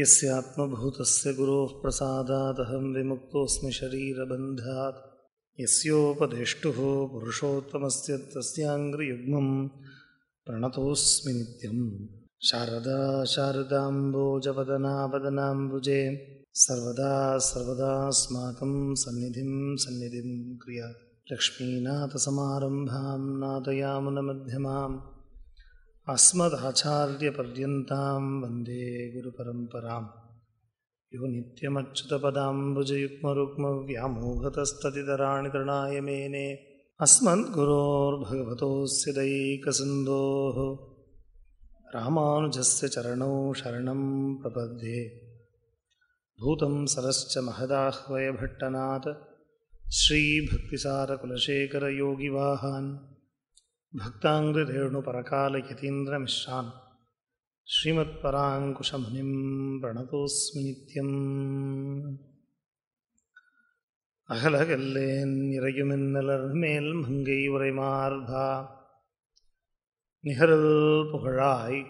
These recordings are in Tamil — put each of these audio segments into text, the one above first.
यस्यात्मभूत गुरो प्रसादादहम विमुक्स्म शरीरबंधा योपदेष्टु पुरुषोत्तम से तस्यांग्रयुग्म प्रणतस्म शारदा शारदाबोजवदना वदनाबुजे सर्वदा सर्वदास्माकं सन्निधिं सन्निधिं क्रिया लक्ष्मीनाथसमारम्भां नादयामुनमध्यमाम् अस्मदाचार्यपर्यता वंदे गुरुपरंपरा यो नित्यमच्युतपदाम्बुजयुग्मरुग्मव्यामोहतस्तदितराणि तृणाय मेने अस्मद्गुरोर्भगवतोऽस्य दैकसिन्धोः रामानुजस्य चरणौ शरणं प्रपद्ये भूतं सरश्च महदाह्वयभट्टनाथ श्रीभक्तिसारकुलशेखरयोगिवाहान् भक्ताङ्ग्रिरेणुपरकालयतीन्द्रमिश्रान् श्रीमत्पराङ्कुशमुनिं प्रणतोऽस्मि नित्यम् அகலகல்லேன் நிறையுமென்னலர் மேல் மங்கை உரைமார்பா நிகரல் புகழாய்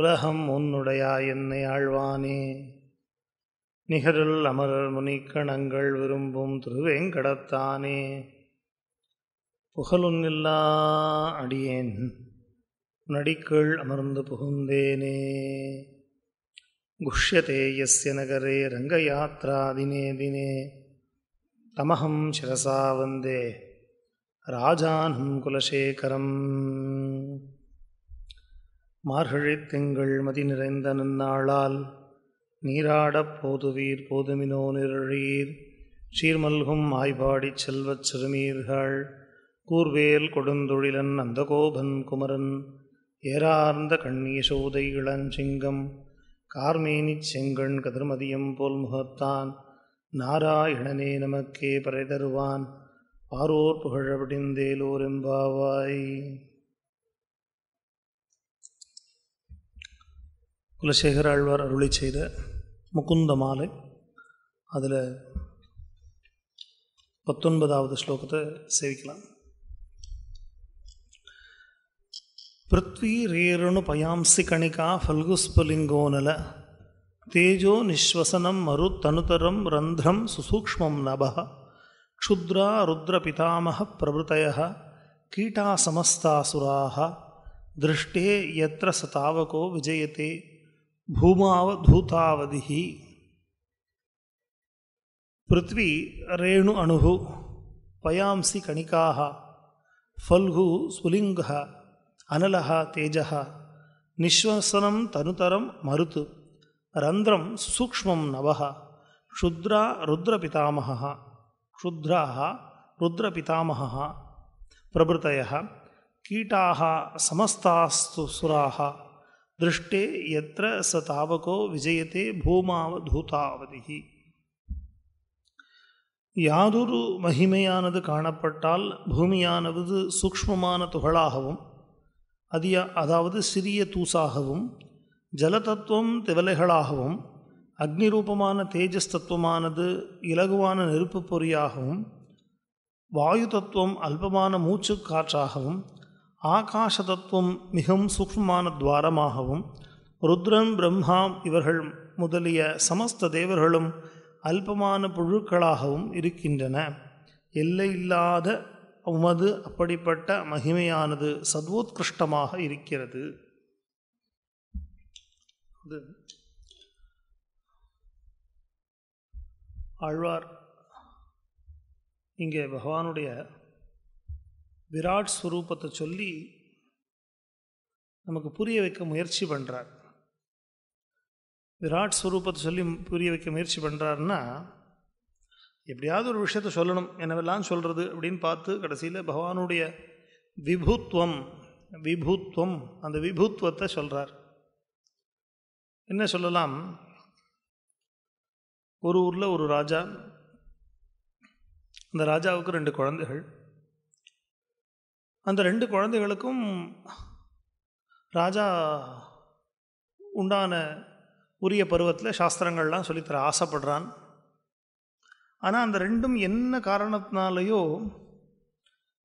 உலகம் உன்னுடையாய் என்னை ஆழ்வானே நிகரில் அமரர் முனிக்கணங்கள் விரும்பும் திருவேங்கடத்தானே புகழுன்னில்லா அடியேன் நடிக்கள் அமர்ந்து புகுந்தேனே குஷ்யதே எஸ்ய நகரே ரங்க யாத்ரா தினே தினே தமஹம் சிரசா வந்தே ராஜானும் குலசேகரம் மார்கழி திங்கள் மதி நிறைந்த நன்னாளால் நீராடப் போதுவீர் போதுமினோ நிரழீர் சீர்மல்கும் ஆய்பாடிச் செல்வச் சிறுமீர்கள் கூர்வேல் கொடுந்தொழிலன் அந்தகோபன் குமரன் ஏரார்ந்த கண்ணீசோதை இளஞ்சிங்கம் கார்மேனிச் செங்கண் கதிர்மதியம் போல் முகத்தான் நாராயணனே நமக்கே பறை தருவான் பாரோர் புகழபடிந்தேலோரெம்பாவாய் குலசேகர ஆழ்வார் அருளி செய்த முக்குந்த மாலை அதில் பத்தொன்பதாவது ஸ்லோகத்தை சேவிக்கலாம் पृथ्वी रेरणुपयांसिकणिका फल्गुस्फुलिङ्गोऽनल तेजो निःश्वसनं मरुत्तनुतरं रन्ध्रं सुसूक्ष्मं नभः क्षुद्रा रुद्रपितामहःप्रभृतयः कीटासमस्तासुराः दृष्टे यत्र स तावको विजयते भूमावधूतावधिः पृथ्वी रेणु अणुः पयांसि कणिकाः फल्गुस्फुलिङ्गः அனலஹா தேஜஹா நிஸ்வசனம் தனுதரம் மருத்து ரந்திரம் சூக்மம் நவஹா க்ஷுத்ரா ருத்ரபிதாமகா க்ஷுத்ராக ருத்ரபிதாமகா பிரபுத்தய கீட்டாக சமஸ்தாஸ்து சுராக திருஷ்டே எத்த ச தாவகோ விஜயத்தே பூமாவதூதாவது யாதொரு மகிமையானது காணப்பட்டால் பூமியானது சூக்மமான துகளாகவும் அதிய அதாவது சிறிய தூசாகவும் ஜலதத்துவம் திவலைகளாகவும் அக்னி ரூபமான தேஜஸ் தத்துவமானது இலகுவான நெருப்பு பொறியாகவும் வாயு தத்துவம் அல்பமான மூச்சு காற்றாகவும் ஆகாஷ தத்துவம் மிகவும் சூக்மமான துவாரமாகவும் ருத்ரன் பிரம்மா இவர்கள் முதலிய சமஸ்த தேவர்களும் அல்பமான புழுக்களாகவும் இருக்கின்றன எல்லையில்லாத உமது அப்படிப்பட்ட மகிமையானது சதுவோத்கிருஷ்டமாக இருக்கிறது ஆழ்வார் இங்கே பகவானுடைய விராட் ஸ்வரூபத்தை சொல்லி நமக்கு புரிய வைக்க முயற்சி பண்ணுறார் விராட் ஸ்வரூபத்தை சொல்லி புரிய வைக்க முயற்சி பண்ணுறாருன்னா எப்படியாவது ஒரு விஷயத்த சொல்லணும் என்னவெல்லாம் சொல்கிறது அப்படின்னு பார்த்து கடைசியில் பகவானுடைய விபுத்துவம் விபுத்துவம் அந்த விபுத்துவத்தை சொல்கிறார் என்ன சொல்லலாம் ஒரு ஊரில் ஒரு ராஜா அந்த ராஜாவுக்கு ரெண்டு குழந்தைகள் அந்த ரெண்டு குழந்தைகளுக்கும் ராஜா உண்டான உரிய பருவத்தில் சாஸ்திரங்கள்லாம் சொல்லித்தர ஆசைப்படுறான் ஆனால் அந்த ரெண்டும் என்ன காரணத்தினாலேயோ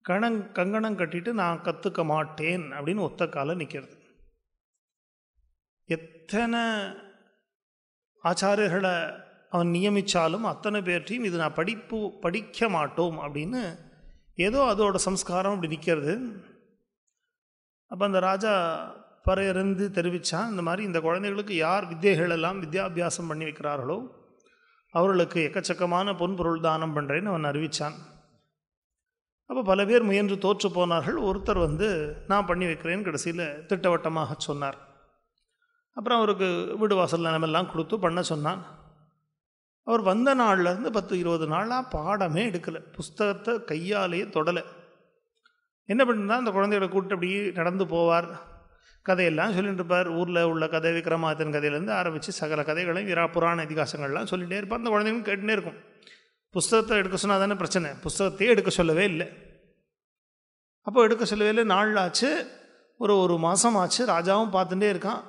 கணங் கங்கணம் கட்டிட்டு நான் கற்றுக்க மாட்டேன் அப்படின்னு ஒத்த காலம் நிற்கிறது எத்தனை ஆச்சாரியர்களை அவன் நியமித்தாலும் அத்தனை பேர்ட்டையும் இது நான் படிப்பு படிக்க மாட்டோம் அப்படின்னு ஏதோ அதோட சம்ஸ்காரம் அப்படி நிற்கிறது அப்போ அந்த ராஜா பறையிறந்து தெரிவித்தான் இந்த மாதிரி இந்த குழந்தைகளுக்கு யார் வித்தியைகள் எல்லாம் வித்யாபியாசம் பண்ணி வைக்கிறார்களோ அவர்களுக்கு எக்கச்சக்கமான பொன் பொருள் தானம் பண்ணுறேன்னு அவன் அறிவித்தான் அப்போ பல பேர் முயன்று தோற்று போனார்கள் ஒருத்தர் வந்து நான் பண்ணி வைக்கிறேன்னு கடைசியில் திட்டவட்டமாக சொன்னார் அப்புறம் அவருக்கு வீடு வாசல் நிலமெல்லாம் கொடுத்து பண்ண சொன்னான் அவர் வந்த நாள்லேருந்து பத்து இருபது நாளாக பாடமே எடுக்கலை புஸ்தகத்தை கையாலேயே தொடலை என்ன பண்ணிருந்தால் அந்த குழந்தையோட கூட்டு அப்படியே நடந்து போவார் கதையெல்லாம் சொல்லிட்டு இருப்பார் ஊரில் உள்ள கதை விக்ரமாதித்தன் கதையிலேருந்து ஆரம்பித்து சகல கதைகளையும் இரா புராண இதிகாசங்கள்லாம் சொல்லிகிட்டே இருப்பார் அந்த குழந்தைங்க கேட்டுனே இருக்கும் புஸ்தகத்தை எடுக்க சொன்னால் தானே பிரச்சனை புஸ்தகத்தையே எடுக்க சொல்லவே இல்லை அப்போ எடுக்க சொல்லவே இல்லை நாள் ஆச்சு ஒரு ஒரு மாதம் ஆச்சு ராஜாவும் பார்த்துட்டே இருக்கான்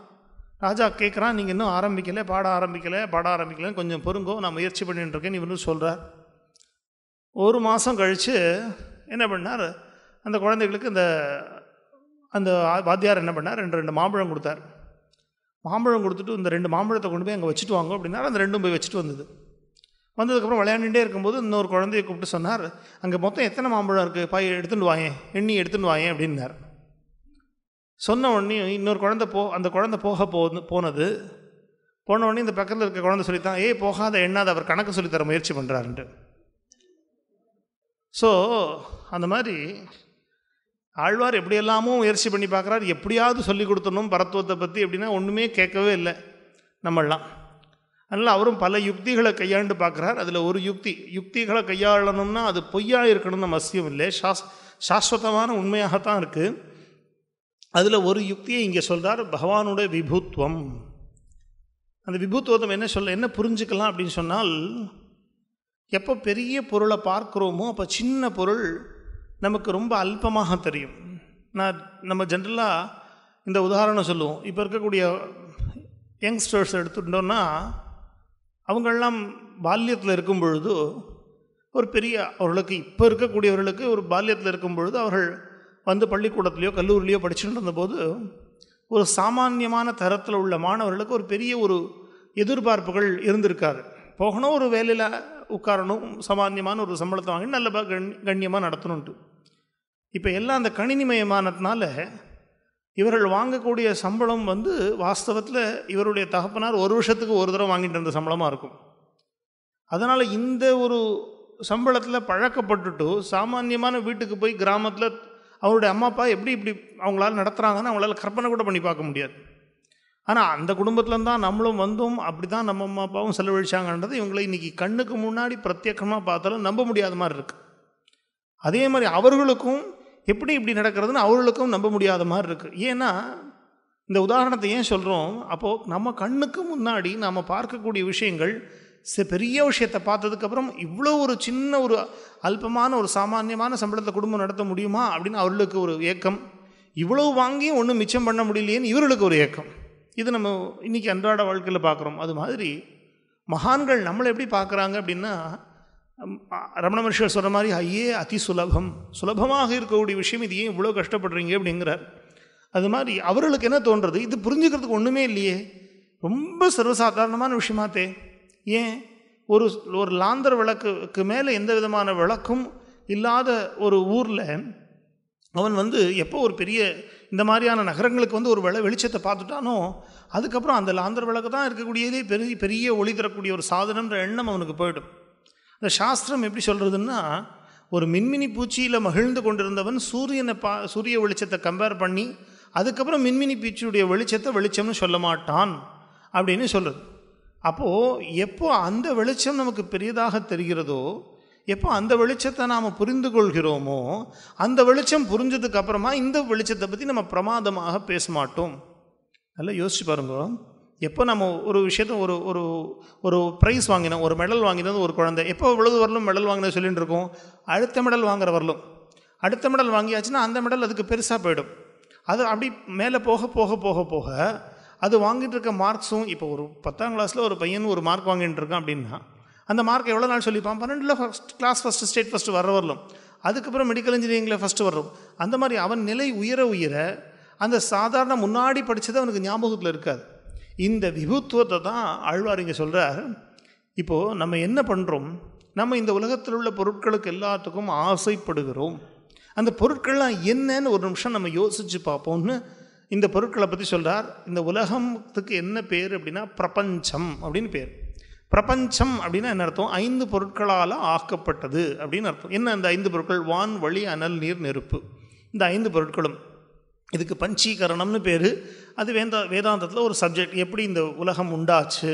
ராஜா கேட்குறான் நீங்கள் இன்னும் ஆரம்பிக்கலை பாட ஆரம்பிக்கலை பாட ஆரம்பிக்கலை கொஞ்சம் பொறுங்கோ நான் முயற்சி பண்ணிட்டுருக்கேன்னு இவனும் சொல்கிறார் ஒரு மாதம் கழித்து என்ன பண்ணார் அந்த குழந்தைகளுக்கு இந்த அந்த வாத்தியார் என்ன பண்ணார் ரெண்டு ரெண்டு மாம்பழம் கொடுத்தார் மாம்பழம் கொடுத்துட்டு இந்த ரெண்டு மாம்பழத்தை கொண்டு போய் அங்கே வச்சுட்டு வாங்க அப்படின்னா அந்த ரெண்டும் போய் வச்சுட்டு வந்தது வந்ததுக்கப்புறம் விளையாண்டுட்டே இருக்கும்போது இன்னொரு குழந்தைய கூப்பிட்டு சொன்னார் அங்கே மொத்தம் எத்தனை மாம்பழம் இருக்குது பாய் எடுத்துகிட்டு வாயேன் எண்ணி எடுத்துகிட்டு வாயேன் அப்படின்னார் சொன்ன உடனே இன்னொரு குழந்த போ அந்த குழந்த போக போது போனது போன உடனே இந்த பக்கத்தில் இருக்க குழந்தை சொல்லித்தான் ஏய் போகாத எண்ணாத அவர் கணக்கு சொல்லித்தர முயற்சி பண்ணுறாருன்ட்டு ஸோ அந்த மாதிரி ஆழ்வார் எப்படியெல்லாமோ முயற்சி பண்ணி பார்க்குறார் எப்படியாவது சொல்லி கொடுத்தணும் பரத்துவத்தை பற்றி எப்படின்னா ஒன்றுமே கேட்கவே இல்லை நம்மளாம் அதனால் அவரும் பல யுக்திகளை கையாண்டு பார்க்குறார் அதில் ஒரு யுக்தி யுக்திகளை கையாளணும்னா அது பொய்யாக இருக்கணும்னு அவசியம் இல்லை சாஸ் சாஸ்வதமான உண்மையாகத்தான் இருக்குது அதில் ஒரு யுக்தியை இங்கே சொல்கிறார் பகவானுடைய விபுத்துவம் அந்த விபுத்துவத்தை என்ன சொல்ல என்ன புரிஞ்சுக்கலாம் அப்படின்னு சொன்னால் எப்போ பெரிய பொருளை பார்க்குறோமோ அப்போ சின்ன பொருள் நமக்கு ரொம்ப அல்பமாக தெரியும் நான் நம்ம ஜென்ரலாக இந்த உதாரணம் சொல்லுவோம் இப்போ இருக்கக்கூடிய யங்ஸ்டர்ஸ் எடுத்துட்டோன்னா அவங்கெல்லாம் பால்யத்தில் இருக்கும் பொழுது ஒரு பெரிய அவர்களுக்கு இப்போ இருக்கக்கூடியவர்களுக்கு ஒரு பால்யத்தில் இருக்கும் பொழுது அவர்கள் வந்து பள்ளிக்கூடத்துலையோ கல்லூரிலையோ படிச்சுட்டு இருந்தபோது ஒரு சாமானியமான தரத்தில் உள்ள மாணவர்களுக்கு ஒரு பெரிய ஒரு எதிர்பார்ப்புகள் இருந்திருக்காது போகணும் ஒரு வேலையில் உட்காரணும் சாமானியமான ஒரு சம்பளத்தை வாங்கி நல்ல கண் கண்ணியமாக நடத்தணுன்ட்டு இப்போ எல்லாம் அந்த கணினிமயமானதுனால இவர்கள் வாங்கக்கூடிய சம்பளம் வந்து வாஸ்தவத்தில் இவருடைய தகப்பனார் ஒரு வருஷத்துக்கு ஒரு தடவை வாங்கிட்டு இருந்த சம்பளமாக இருக்கும் அதனால் இந்த ஒரு சம்பளத்தில் பழக்கப்பட்டுட்டு சாமானியமான வீட்டுக்கு போய் கிராமத்தில் அவருடைய அம்மா அப்பா எப்படி இப்படி அவங்களால நடத்துகிறாங்கன்னு அவங்களால கற்பனை கூட பண்ணி பார்க்க முடியாது ஆனால் அந்த குடும்பத்துலேருந்தான் தான் நம்மளும் வந்தோம் அப்படி தான் நம்ம அம்மா அப்பாவும் செலவழிச்சாங்கன்றது இவங்களை இன்றைக்கி கண்ணுக்கு முன்னாடி பிரத்யேகமாக பார்த்தாலும் நம்ப முடியாத மாதிரி இருக்குது அதே மாதிரி அவர்களுக்கும் எப்படி இப்படி நடக்கிறதுன்னு அவர்களுக்கும் நம்ப முடியாத மாதிரி இருக்குது ஏன்னா இந்த உதாரணத்தை ஏன் சொல்கிறோம் அப்போது நம்ம கண்ணுக்கு முன்னாடி நாம் பார்க்கக்கூடிய விஷயங்கள் பெரிய விஷயத்தை பார்த்ததுக்கப்புறம் இவ்வளோ ஒரு சின்ன ஒரு அல்பமான ஒரு சாமானியமான சம்பளத்தை குடும்பம் நடத்த முடியுமா அப்படின்னு அவர்களுக்கு ஒரு ஏக்கம் இவ்வளவு வாங்கியும் ஒன்றும் மிச்சம் பண்ண முடியலையேன்னு இவர்களுக்கு ஒரு ஏக்கம் இது நம்ம இன்றைக்கி அன்றாட வாழ்க்கையில் பார்க்குறோம் அது மாதிரி மகான்கள் நம்மளை எப்படி பார்க்குறாங்க அப்படின்னா ரமண மனுஷர் சொல்கிற மாதிரி ஐயே அதி சுலபம் சுலபமாக இருக்கக்கூடிய விஷயம் இது ஏன் இவ்வளோ கஷ்டப்படுறீங்க அப்படிங்கிறார் அது மாதிரி அவர்களுக்கு என்ன தோன்றது இது புரிஞ்சுக்கிறதுக்கு ஒன்றுமே இல்லையே ரொம்ப சர்வசாதாரணமான விஷயமாத்தே ஏன் ஒரு ஒரு லாந்தர் விளக்குக்கு மேலே எந்த விதமான விளக்கும் இல்லாத ஒரு ஊரில் அவன் வந்து எப்போ ஒரு பெரிய இந்த மாதிரியான நகரங்களுக்கு வந்து ஒரு வெள வெளிச்சத்தை பார்த்துட்டானோ அதுக்கப்புறம் அந்த லாந்தர் விளக்கு தான் இருக்கக்கூடியதே பெரிய பெரிய ஒளி தரக்கூடிய ஒரு சாதனன்ற எண்ணம் அவனுக்கு போயிடும் இந்த சாஸ்திரம் எப்படி சொல்கிறதுன்னா ஒரு மின்மினி பூச்சியில் மகிழ்ந்து கொண்டிருந்தவன் சூரியனை பா சூரிய வெளிச்சத்தை கம்பேர் பண்ணி அதுக்கப்புறம் மின்மினி பூச்சியுடைய வெளிச்சத்தை வெளிச்சம்னு சொல்ல மாட்டான் அப்படின்னு சொல்கிறது அப்போது எப்போ அந்த வெளிச்சம் நமக்கு பெரியதாக தெரிகிறதோ எப்போ அந்த வெளிச்சத்தை நாம் புரிந்து கொள்கிறோமோ அந்த வெளிச்சம் புரிஞ்சதுக்கப்புறமா இந்த வெளிச்சத்தை பற்றி நம்ம பிரமாதமாக பேச மாட்டோம் நல்லா யோசிச்சு பாருங்க எப்போ நம்ம ஒரு விஷயத்த ஒரு ஒரு ஒரு ப்ரைஸ் வாங்கினோம் ஒரு மெடல் வாங்கினது ஒரு குழந்தை எப்போ விழுது வரலும் மெடல் வாங்கின சொல்லிட்டு இருக்கோம் அடுத்த மெடல் வாங்குற வரலும் அடுத்த மெடல் வாங்கியாச்சுன்னா அந்த மெடல் அதுக்கு பெருசாக போயிடும் அது அப்படி மேலே போக போக போக போக அது வாங்கிட்டு இருக்க மார்க்ஸும் இப்போ ஒரு பத்தாம் கிளாஸில் ஒரு பையன் ஒரு மார்க் வாங்கிட்டு இருக்கான் அப்படின்னா அந்த மார்க் எவ்வளோ நாள் சொல்லிப்பான் பன்னெண்டில் first class first state first வர வரலும் அதுக்கப்புறம் மெடிக்கல் இன்ஜினியரிங்கில் ஃபஸ்ட்டு வரும் அந்த மாதிரி அவன் நிலை உயர உயர அந்த சாதாரண முன்னாடி படித்தது அவனுக்கு ஞாபகத்தில் இருக்காது இந்த விபுத்துவத்தை தான் ஆழ்வார் இங்கே சொல்கிறார் இப்போது நம்ம என்ன பண்ணுறோம் நம்ம இந்த உலகத்தில் உள்ள பொருட்களுக்கு எல்லாத்துக்கும் ஆசைப்படுகிறோம் அந்த பொருட்கள்லாம் என்னன்னு ஒரு நிமிஷம் நம்ம யோசித்து பார்ப்போம்னு இந்த பொருட்களை பற்றி சொல்கிறார் இந்த உலகத்துக்கு என்ன பேர் அப்படின்னா பிரபஞ்சம் அப்படின்னு பேர் பிரபஞ்சம் அப்படின்னா என்ன அர்த்தம் ஐந்து பொருட்களால் ஆக்கப்பட்டது அப்படின்னு அர்த்தம் என்ன அந்த ஐந்து பொருட்கள் வான் வழி அனல் நீர் நெருப்பு இந்த ஐந்து பொருட்களும் இதுக்கு பஞ்சீகரணம்னு பேர் அது வேந்தா வேதாந்தத்தில் ஒரு சப்ஜெக்ட் எப்படி இந்த உலகம் உண்டாச்சு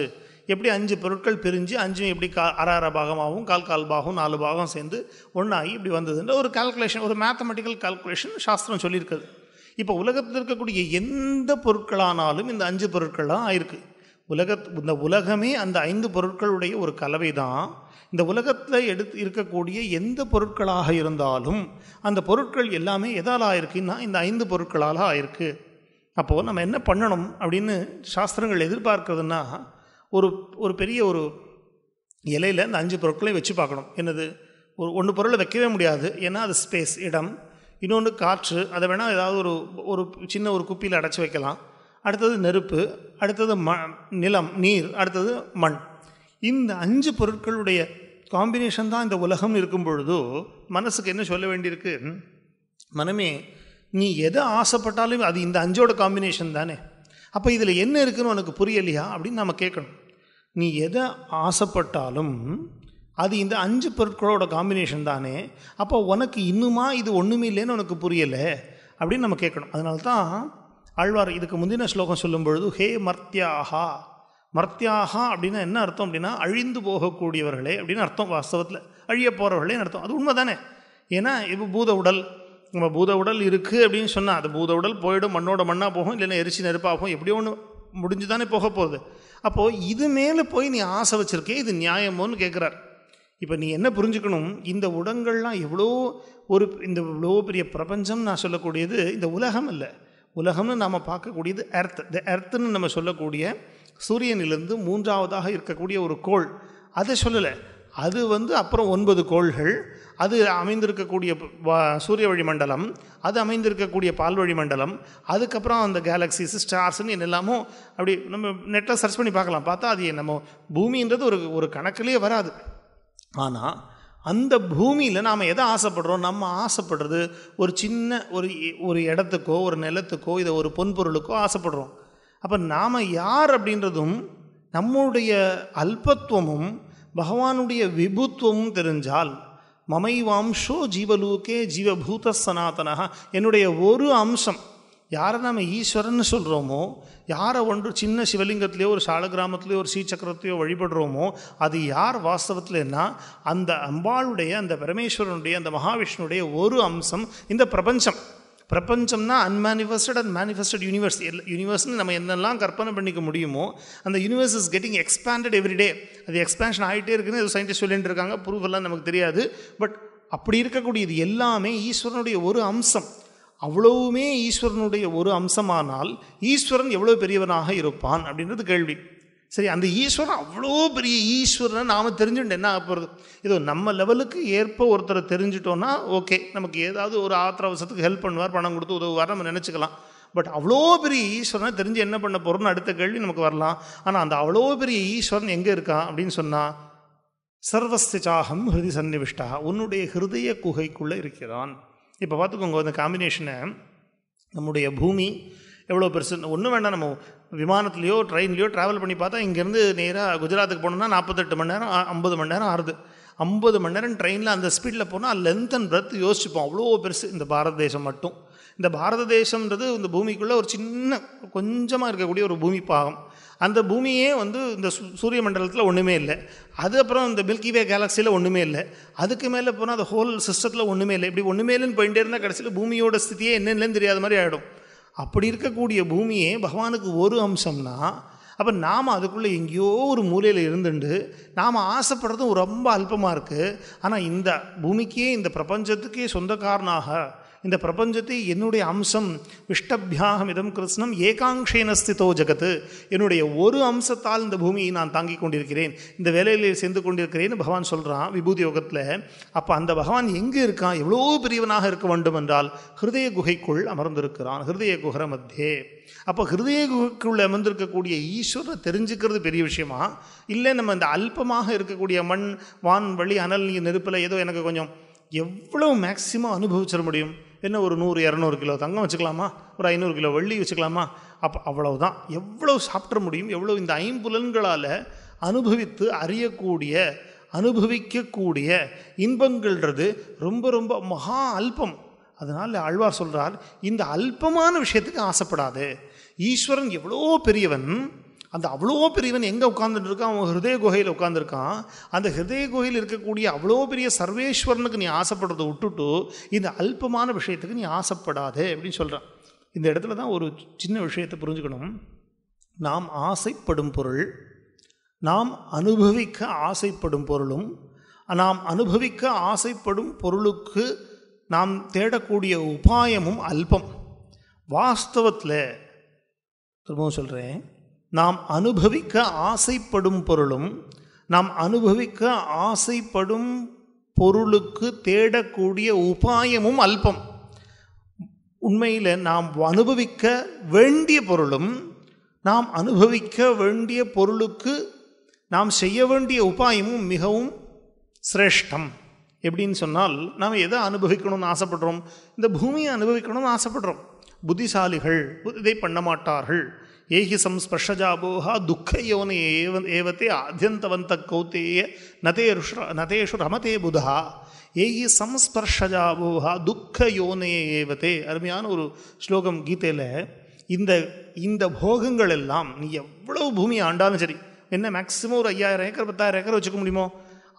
எப்படி அஞ்சு பொருட்கள் பிரிஞ்சு அஞ்சும் எப்படி கா அற அரை பாகமாகவும் கால் கால் பாகம் நாலு பாகம் சேர்ந்து ஒன்றாகி இப்படி வந்ததுன்ற ஒரு கால்குலேஷன் ஒரு மேத்தமெட்டிக்கல் கால்குலேஷன் சாஸ்திரம் சொல்லியிருக்குது இப்போ உலகத்தில் இருக்கக்கூடிய எந்த பொருட்களானாலும் இந்த அஞ்சு பொருட்கள்லாம் ஆயிருக்கு உலக இந்த உலகமே அந்த ஐந்து பொருட்களுடைய ஒரு கலவை தான் இந்த உலகத்தில் எடுத்து இருக்கக்கூடிய எந்த பொருட்களாக இருந்தாலும் அந்த பொருட்கள் எல்லாமே எதால் ஆயிருக்குன்னா இந்த ஐந்து பொருட்களால் ஆயிருக்கு அப்போது நம்ம என்ன பண்ணணும் அப்படின்னு சாஸ்திரங்கள் எதிர்பார்க்குறதுன்னா ஒரு ஒரு பெரிய ஒரு இலையில் இந்த அஞ்சு பொருட்களையும் வச்சு பார்க்கணும் என்னது ஒரு ஒன்று பொருளை வைக்கவே முடியாது ஏன்னா அது ஸ்பேஸ் இடம் இன்னொன்று காற்று அதை வேணால் ஏதாவது ஒரு ஒரு சின்ன ஒரு குப்பியில் அடைச்சி வைக்கலாம் அடுத்தது நெருப்பு அடுத்தது ம நிலம் நீர் அடுத்தது மண் இந்த அஞ்சு பொருட்களுடைய காம்பினேஷன் தான் இந்த உலகம் இருக்கும் பொழுது மனசுக்கு என்ன சொல்ல வேண்டியிருக்கு மனமே நீ எதை ஆசைப்பட்டாலும் அது இந்த அஞ்சோட காம்பினேஷன் தானே அப்போ இதில் என்ன இருக்குன்னு உனக்கு புரியலையா அப்படின்னு நம்ம கேட்கணும் நீ எதை ஆசைப்பட்டாலும் அது இந்த அஞ்சு பொருட்களோட காம்பினேஷன் தானே அப்போ உனக்கு இன்னுமா இது ஒன்றுமே இல்லைன்னு உனக்கு புரியலை அப்படின்னு நம்ம கேட்கணும் அதனால தான் ஆழ்வார் இதுக்கு முந்தின ஸ்லோகம் சொல்லும் பொழுது ஹே மர்த்தியாகா மர்த்தியாகா அப்படின்னா என்ன அர்த்தம் அப்படின்னா அழிந்து போகக்கூடியவர்களே அப்படின்னு அர்த்தம் வாஸ்தவத்தில் அழிய போகிறவர்களே அர்த்தம் அது உண்மை தானே ஏன்னா இப்போ பூத உடல் நம்ம பூத உடல் இருக்குது அப்படின்னு சொன்னால் அது பூத உடல் போயிடும் மண்ணோட மண்ணாக போகும் இல்லைன்னா எரிச்சி நெருப்பாக போகும் எப்படியோ ஒன்று முடிஞ்சு தானே போக போகுது அப்போது இது மேலே போய் நீ ஆசை வச்சுருக்கே இது நியாயமோன்னு கேட்குறார் இப்போ நீ என்ன புரிஞ்சுக்கணும் இந்த உடங்கள்லாம் எவ்வளோ ஒரு இந்த இவ்வளோ பெரிய பிரபஞ்சம் நான் சொல்லக்கூடியது இந்த உலகம் இல்லை உலகம்னு நாம் பார்க்கக்கூடியது எர்த் த எர்த்துன்னு நம்ம சொல்லக்கூடிய சூரியனிலிருந்து மூன்றாவதாக இருக்கக்கூடிய ஒரு கோள் அதை சொல்லலை அது வந்து அப்புறம் ஒன்பது கோள்கள் அது அமைந்திருக்கக்கூடிய சூரிய வழிமண்டலம் அது அமைந்திருக்கக்கூடிய பால்வழி மண்டலம் அதுக்கப்புறம் அந்த கேலக்சிஸ் ஸ்டார்ஸ்னு என்னெல்லாமோ அப்படி நம்ம நெட்டில் சர்ச் பண்ணி பார்க்கலாம் பார்த்தா அது நம்ம பூமின்றது ஒரு ஒரு கணக்கிலே வராது ஆனால் அந்த பூமியில் நாம் எதை ஆசைப்படுறோம் நம்ம ஆசைப்படுறது ஒரு சின்ன ஒரு ஒரு இடத்துக்கோ ஒரு நிலத்துக்கோ இதை ஒரு பொன்பொருளுக்கோ ஆசைப்படுறோம் அப்போ நாம் யார் அப்படின்றதும் நம்முடைய அல்பத்துவமும் பகவானுடைய விபுத்துவமும் தெரிஞ்சால் மமைவாம்சோ ஜீவலூக்கே ஜீவபூத சனாதனாக என்னுடைய ஒரு அம்சம் யாரை நாம் ஈஸ்வரன் சொல்கிறோமோ யாரை ஒன்று சின்ன சிவலிங்கத்திலேயோ ஒரு சால கிராமத்திலேயோ ஒரு சீச்சக்கரத்தையோ வழிபடுறோமோ அது யார் வாஸ்தவத்தில்னா அந்த அம்பாளுடைய அந்த பரமேஸ்வரனுடைய அந்த மகாவிஷ்ணுடைய ஒரு அம்சம் இந்த பிரபஞ்சம் பிரபஞ்சம்னா அன்மேனிஃபெஸ்டட் அண்ட் மேனிஃபெஸ்டட் யூனிவர்ஸ் யூனிவர்ஸ்னு நம்ம என்னெல்லாம் கற்பனை பண்ணிக்க முடியுமோ அந்த universe is getting expanded every day அது எக்ஸ்பேன்ஷன் ஆகிட்டே இருக்குன்னு இது சயின்டிஸ்ட் சொல்லிட்டு இருக்காங்க ப்ரூஃப் எல்லாம் நமக்கு தெரியாது பட் அப்படி இருக்கக்கூடியது எல்லாமே ஈஸ்வரனுடைய ஒரு அம்சம் அவ்வளவுமே ஈஸ்வரனுடைய ஒரு அம்சமானால் ஈஸ்வரன் எவ்வளோ பெரியவனாக இருப்பான் அப்படின்றது கேள்வி சரி அந்த ஈஸ்வரன் அவ்வளோ பெரிய ஈஸ்வரனை நாம் தெரிஞ்சுட்டு என்ன போகிறது இதோ நம்ம லெவலுக்கு ஏற்ப ஒருத்தரை தெரிஞ்சிட்டோன்னா ஓகே நமக்கு ஏதாவது ஒரு ஆத்திர அவசரத்துக்கு ஹெல்ப் பண்ணுவார் பணம் கொடுத்து உதவுவார் நம்ம நினச்சிக்கலாம் பட் அவ்வளோ பெரிய ஈஸ்வரனை தெரிஞ்சு என்ன பண்ண போகிறோம்னு அடுத்த கேள்வி நமக்கு வரலாம் ஆனால் அந்த அவ்வளோ பெரிய ஈஸ்வரன் எங்கே இருக்கான் அப்படின்னு சொன்னால் சர்வஸ்திச்சாகம் ஹிருதி சன்னிவிஷ்டா உன்னுடைய ஹிருதய குகைக்குள்ளே இருக்கிறான் இப்போ பார்த்துக்கோங்க இந்த காம்பினேஷனை நம்முடைய பூமி எவ்வளோ பெருசு ஒன்றும் வேண்டாம் நம்ம விமானத்துலேயோ ட்ரெயின்லேயோ ட்ராவல் பண்ணி பார்த்தா இங்கேருந்து நேராக குஜராத்துக்கு போனோம்னா நாற்பத்தெட்டு மணி நேரம் ஐம்பது மணி நேரம் ஆறுது ஐம்பது மணி நேரம் ட்ரெயினில் அந்த ஸ்பீடில் போனால் லென்த் அண்ட் பிரத் யோசிச்சுப்போம் அவ்வளோ பெருசு இந்த பாரத தேசம் மட்டும் இந்த பாரத தேசம்ன்றது இந்த பூமிக்குள்ளே ஒரு சின்ன கொஞ்சமாக இருக்கக்கூடிய ஒரு பூமி பாகம் அந்த பூமியே வந்து இந்த சூரிய மண்டலத்தில் ஒன்றுமே இல்லை அது அப்புறம் இந்த மில்கிவே கேலக்ஸியில் ஒன்றுமே இல்லை அதுக்கு மேலே போனால் அந்த ஹோல் சிஸ்டத்தில் ஒன்றுமே இல்லை இப்படி ஒன்றுமே இல்லைன்னு போயிட்டே இருந்தால் கடைசியில் பூமியோட ஸ்தித்தியே என்னென்னு தெரியாத மாதிரி ஆகிடும் அப்படி இருக்கக்கூடிய பூமியே பகவானுக்கு ஒரு அம்சம்னா அப்போ நாம் அதுக்குள்ளே எங்கேயோ ஒரு மூலையில் இருந்துண்டு நாம் ஆசைப்படுறதும் ரொம்ப அல்பமாக இருக்குது ஆனால் இந்த பூமிக்கே இந்த பிரபஞ்சத்துக்கே சொந்தக்காரனாக இந்த பிரபஞ்சத்தை என்னுடைய அம்சம் விஷ்டபியாகம் இதம் கிருஷ்ணம் ஏகாங்கேன ஜகத்து என்னுடைய ஒரு அம்சத்தால் இந்த பூமியை நான் தாங்கிக் கொண்டிருக்கிறேன் இந்த வேலையில் சேர்ந்து கொண்டிருக்கிறேன்னு பகவான் சொல்கிறான் விபூதி யோகத்தில் அப்போ அந்த பகவான் எங்கே இருக்கான் எவ்வளோ பெரியவனாக இருக்க வேண்டும் என்றால் ஹிருதய குகைக்குள் அமர்ந்திருக்கிறான் ஹிருதய குகர மத்தியே அப்போ ஹிருதய குகைக்குள் அமர்ந்திருக்கக்கூடிய ஈஸ்வரை தெரிஞ்சுக்கிறது பெரிய விஷயமா இல்லை நம்ம இந்த அல்பமாக இருக்கக்கூடிய மண் வான் வழி அனல் நெருப்பில் ஏதோ எனக்கு கொஞ்சம் எவ்வளோ மேக்சிமம் அனுபவிச்சிட முடியும் என்ன ஒரு நூறு இரநூறு கிலோ தங்கம் வச்சுக்கலாமா ஒரு ஐநூறு கிலோ வள்ளி வச்சுக்கலாமா அப்போ அவ்வளவுதான் எவ்வளோ சாப்பிட முடியும் எவ்வளோ இந்த ஐம்புலன்களால் அனுபவித்து அறியக்கூடிய அனுபவிக்கக்கூடிய இன்பங்கள்ன்றது ரொம்ப ரொம்ப மகா அல்பம் அதனால் ஆழ்வார் சொல்கிறார் இந்த அல்பமான விஷயத்துக்கு ஆசைப்படாது ஈஸ்வரன் எவ்வளோ பெரியவன் அந்த அவ்வளோ பெரியவன் எங்கே உட்காந்துட்டுருக்கான் அவன் ஹிருதய குகையில் உட்காந்துருக்கான் அந்த ஹிருதய குகையில் இருக்கக்கூடிய அவ்வளோ பெரிய சர்வேஸ்வரனுக்கு நீ ஆசைப்படுறதை விட்டுட்டு இந்த அல்பமான விஷயத்துக்கு நீ ஆசைப்படாதே அப்படின்னு சொல்கிறான் இந்த இடத்துல தான் ஒரு சின்ன விஷயத்தை புரிஞ்சுக்கணும் நாம் ஆசைப்படும் பொருள் நாம் அனுபவிக்க ஆசைப்படும் பொருளும் நாம் அனுபவிக்க ஆசைப்படும் பொருளுக்கு நாம் தேடக்கூடிய உபாயமும் அல்பம் வாஸ்தவத்தில் திரும்பவும் சொல்கிறேன் நாம் அனுபவிக்க ஆசைப்படும் பொருளும் நாம் அனுபவிக்க ஆசைப்படும் பொருளுக்கு தேடக்கூடிய உபாயமும் அல்பம் உண்மையில் நாம் அனுபவிக்க வேண்டிய பொருளும் நாம் அனுபவிக்க வேண்டிய பொருளுக்கு நாம் செய்ய வேண்டிய உபாயமும் மிகவும் சிரேஷ்டம் எப்படின்னு சொன்னால் நாம் எதை அனுபவிக்கணும்னு ஆசைப்படுறோம் இந்த பூமியை அனுபவிக்கணும்னு ஆசைப்படுறோம் புத்திசாலிகள் இதை பண்ண மாட்டார்கள் துக்க யோனி ஏவ ஏவத்தே ஆத்தியந்தவந்த கௌத்தேய நதே ருஷ நதேஷு ரமதே ಬುಧ ஏகி சம்ஸ்பர்ஷஜாபோகா துக்க யோனே ஏவதே அருமையான ஒரு ஸ்லோகம் கீதையில் இந்த இந்த போகங்கள் எல்லாம் நீ எவ்வளவு பூமி ஆண்டாலும் சரி என்ன மேக்ஸிமம் ஒரு ஐயாயிரம் ஏக்கர் பத்தாயிரம் ஏக்கர் வச்சுக்க முடியுமோ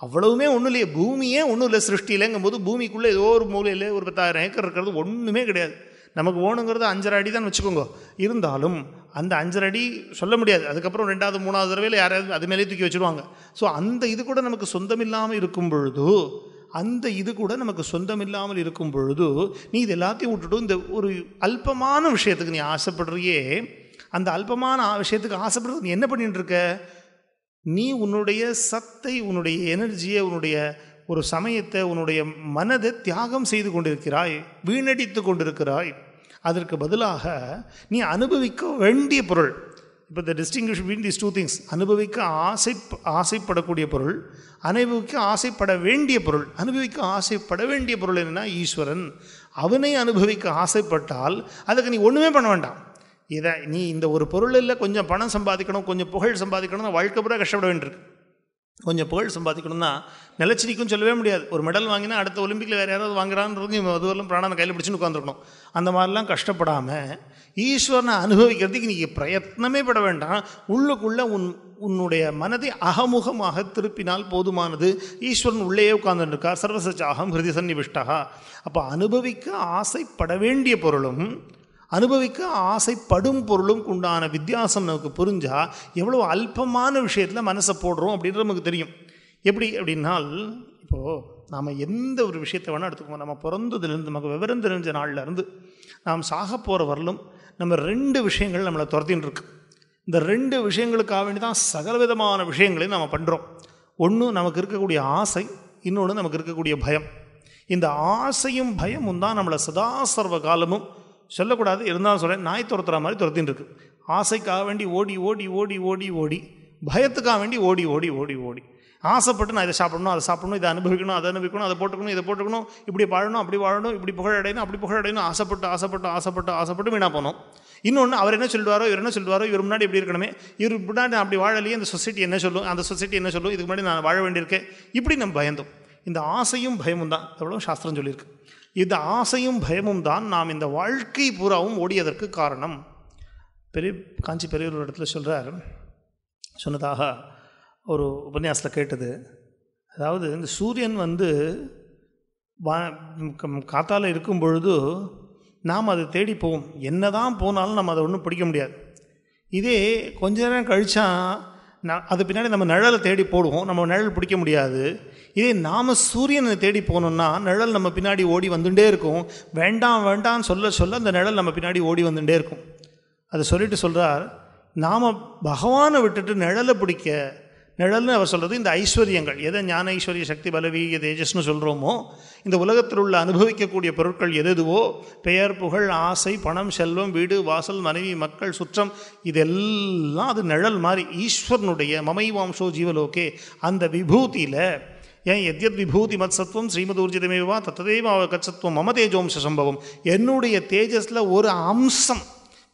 அவ்வளவுமே ஒன்றும் இல்லையே பூமியே ஒன்றும் இல்லை சிருஷ்டியிலங்கும் போது பூமிக்குள்ளே ஏதோ ஒரு மூலையில் ஒரு பத்தாயிரம் ஏக்கர் இருக்கிறது ஒன்றுமே கிடையாது நமக்கு ஓணுங்கிறது அஞ்சரை அடி தான் வச்சுக்கோங்க இருந்தாலும் அந்த அஞ்சரை அடி சொல்ல முடியாது அதுக்கப்புறம் ரெண்டாவது மூணாவது தடவையில் யாராவது அது மேலே தூக்கி வச்சுருவாங்க ஸோ அந்த இது கூட நமக்கு சொந்தமில்லாமல் இருக்கும் பொழுது அந்த இது கூட நமக்கு சொந்தமில்லாமல் இருக்கும் பொழுது நீ இது எல்லாத்தையும் விட்டுட்டும் இந்த ஒரு அல்பமான விஷயத்துக்கு நீ ஆசைப்படுறியே அந்த அல்பமான விஷயத்துக்கு ஆசைப்படுறது நீ என்ன பண்ணிட்டுருக்க நீ உன்னுடைய சத்தை உன்னுடைய எனர்ஜியை உன்னுடைய ஒரு சமயத்தை உன்னுடைய மனதை தியாகம் செய்து கொண்டிருக்கிறாய் வீணடித்து கொண்டிருக்கிறாய் அதற்கு பதிலாக நீ அனுபவிக்க வேண்டிய பொருள் இப்போ the distinguish between these two things அனுபவிக்க ஆசை ஆசைப்படக்கூடிய பொருள் அனுபவிக்க ஆசைப்பட வேண்டிய பொருள் அனுபவிக்க ஆசைப்பட வேண்டிய பொருள் என்னென்னா ஈஸ்வரன் அவனை அனுபவிக்க ஆசைப்பட்டால் அதுக்கு நீ ஒன்றுமே பண்ண வேண்டாம் இதை நீ இந்த ஒரு பொருளில் கொஞ்சம் பணம் சம்பாதிக்கணும் கொஞ்சம் புகழ் சம்பாதிக்கணும் வாழ்க்கை பூரா கஷ்டப்பட வேண்டியிருக்கு கொஞ்சம் புகழ் சம்பாதிக்கணும்னா நிலச்சிரிக்கும் சொல்லவே முடியாது ஒரு மெடல் வாங்கினா அடுத்த ஒலிம்பிக்கில் வேறு யாராவது வாங்குறான்றது இவன் பிராணம் கையில் பிடிச்சுன்னு உட்காந்துருக்கணும் அந்த மாதிரிலாம் கஷ்டப்படாமல் ஈஸ்வரனை அனுபவிக்கிறதுக்கு நீங்கள் பிரயத்னமே பட வேண்டாம் உள்ளுக்குள்ளே உன் உன்னுடைய மனதை அகமுகமாக திருப்பினால் போதுமானது ஈஸ்வரன் உள்ளேயே உட்கார்ந்துருக்கார் சர்வசச்சாகம் ஹிருதி சன்னிவிஷ்டகா அப்போ அனுபவிக்க ஆசைப்பட வேண்டிய பொருளும் அனுபவிக்க ஆசைப்படும் பொருளும் உண்டான வித்தியாசம் நமக்கு புரிஞ்சால் எவ்வளோ அல்பமான விஷயத்தில் மனசை போடுறோம் அப்படின்றது நமக்கு தெரியும் எப்படி அப்படின்னால் இப்போது நாம் எந்த ஒரு விஷயத்தை வேணால் எடுத்துக்குவோம் நம்ம பிறந்ததுலேருந்து நமக்கு விவரம் தெரிஞ்ச நாள்லேருந்து நாம் சாக போகிற வரலும் நம்ம ரெண்டு விஷயங்கள் நம்மளை துரத்தின்னு இருக்கு இந்த ரெண்டு விஷயங்களுக்காக வேண்டி தான் சகலவிதமான விஷயங்களையும் நம்ம பண்ணுறோம் ஒன்று நமக்கு இருக்கக்கூடிய ஆசை இன்னொன்று நமக்கு இருக்கக்கூடிய பயம் இந்த ஆசையும் பயமும் தான் நம்மளை சதாசர்வ காலமும் சொல்லக்கூடாது இருந்தாலும் சொல்கிறேன் நாய் துரத்துகிற மாதிரி துரத்தின்னு இருக்குது ஆசைக்காக வேண்டி ஓடி ஓடி ஓடி ஓடி ஓடி பயத்துக்காக வேண்டி ஓடி ஓடி ஓடி ஓடி ஆசைப்பட்டு நான் இதை சாப்பிடணும் அதை சாப்பிடணும் இதை அனுபவிக்கணும் அதை அனுபவிக்கணும் அதை போட்டுக்கணும் இதை போட்டுக்கணும் இப்படி வாழணும் அப்படி வாழணும் இப்படி புகழடையணும் அப்படி புகழடையணும் ஆசைப்பட்டு ஆசைப்பட்டு ஆசைப்பட்டு ஆசைப்பட்டு வீணாக போனோம் இன்னொன்று அவர் என்ன சொல்லுவாரோ இவர் என்ன சொல்லுவாரோ இவர் முன்னாடி இப்படி இருக்கணுமே இவர் முன்னாடி நான் அப்படி வாழலையே அந்த சொசைட்டி என்ன சொல்லும் அந்த சொசைட்டி என்ன சொல்லும் இதுக்கு முன்னாடி நான் வாழ வேண்டியிருக்கேன் இப்படி நம்ம பயந்தோம் இந்த ஆசையும் பயமும் தான் எவ்வளோ சாஸ்திரம் சொல்லியிருக்கு இந்த ஆசையும் பயமும் தான் நாம் இந்த வாழ்க்கை பூராவும் ஓடியதற்கு காரணம் பெரிய காஞ்சி பெரியவர் ஒரு இடத்துல சொல்கிறார் சொன்னதாக ஒரு உபன்யாசத்தில் கேட்டது அதாவது இந்த சூரியன் வந்து காத்தால் இருக்கும் பொழுது நாம் அதை தேடி போவோம் என்ன தான் போனாலும் நம்ம அதை ஒன்றும் பிடிக்க முடியாது இதே கொஞ்ச நேரம் கழித்தா நான் அது பின்னாடி நம்ம நிழலை தேடி போடுவோம் நம்ம நிழல் பிடிக்க முடியாது இதே நாம் சூரியனை தேடி போகணுன்னா நிழல் நம்ம பின்னாடி ஓடி வந்துட்டே இருக்கும் வேண்டாம் வேண்டாம்னு சொல்ல சொல்ல அந்த நிழல் நம்ம பின்னாடி ஓடி வந்துட்டே இருக்கும் அதை சொல்லிட்டு சொல்கிறார் நாம் பகவானை விட்டுட்டு நிழலை பிடிக்க நிழல்னு அவர் சொல்கிறது இந்த ஐஸ்வர்யங்கள் எதை ஞான ஐஸ்வர்ய சக்தி பலவீய தேஜஸ்னு சொல்கிறோமோ இந்த உலகத்தில் உள்ள அனுபவிக்கக்கூடிய பொருட்கள் எதுவோ பெயர் புகழ் ஆசை பணம் செல்வம் வீடு வாசல் மனைவி மக்கள் சுற்றம் இதெல்லாம் அது நிழல் மாதிரி ஈஸ்வரனுடைய மமைவாம்சோ ஜீவலோகே அந்த விபூதியில் ஏன் எத்யத் விபூதி மத்சத்துவம் ஸ்ரீமதூர்ஜிதமேவா தத்ததேவ கச்சத்துவம் மம தேஜோம்ச சம்பவம் என்னுடைய தேஜஸில் ஒரு அம்சம்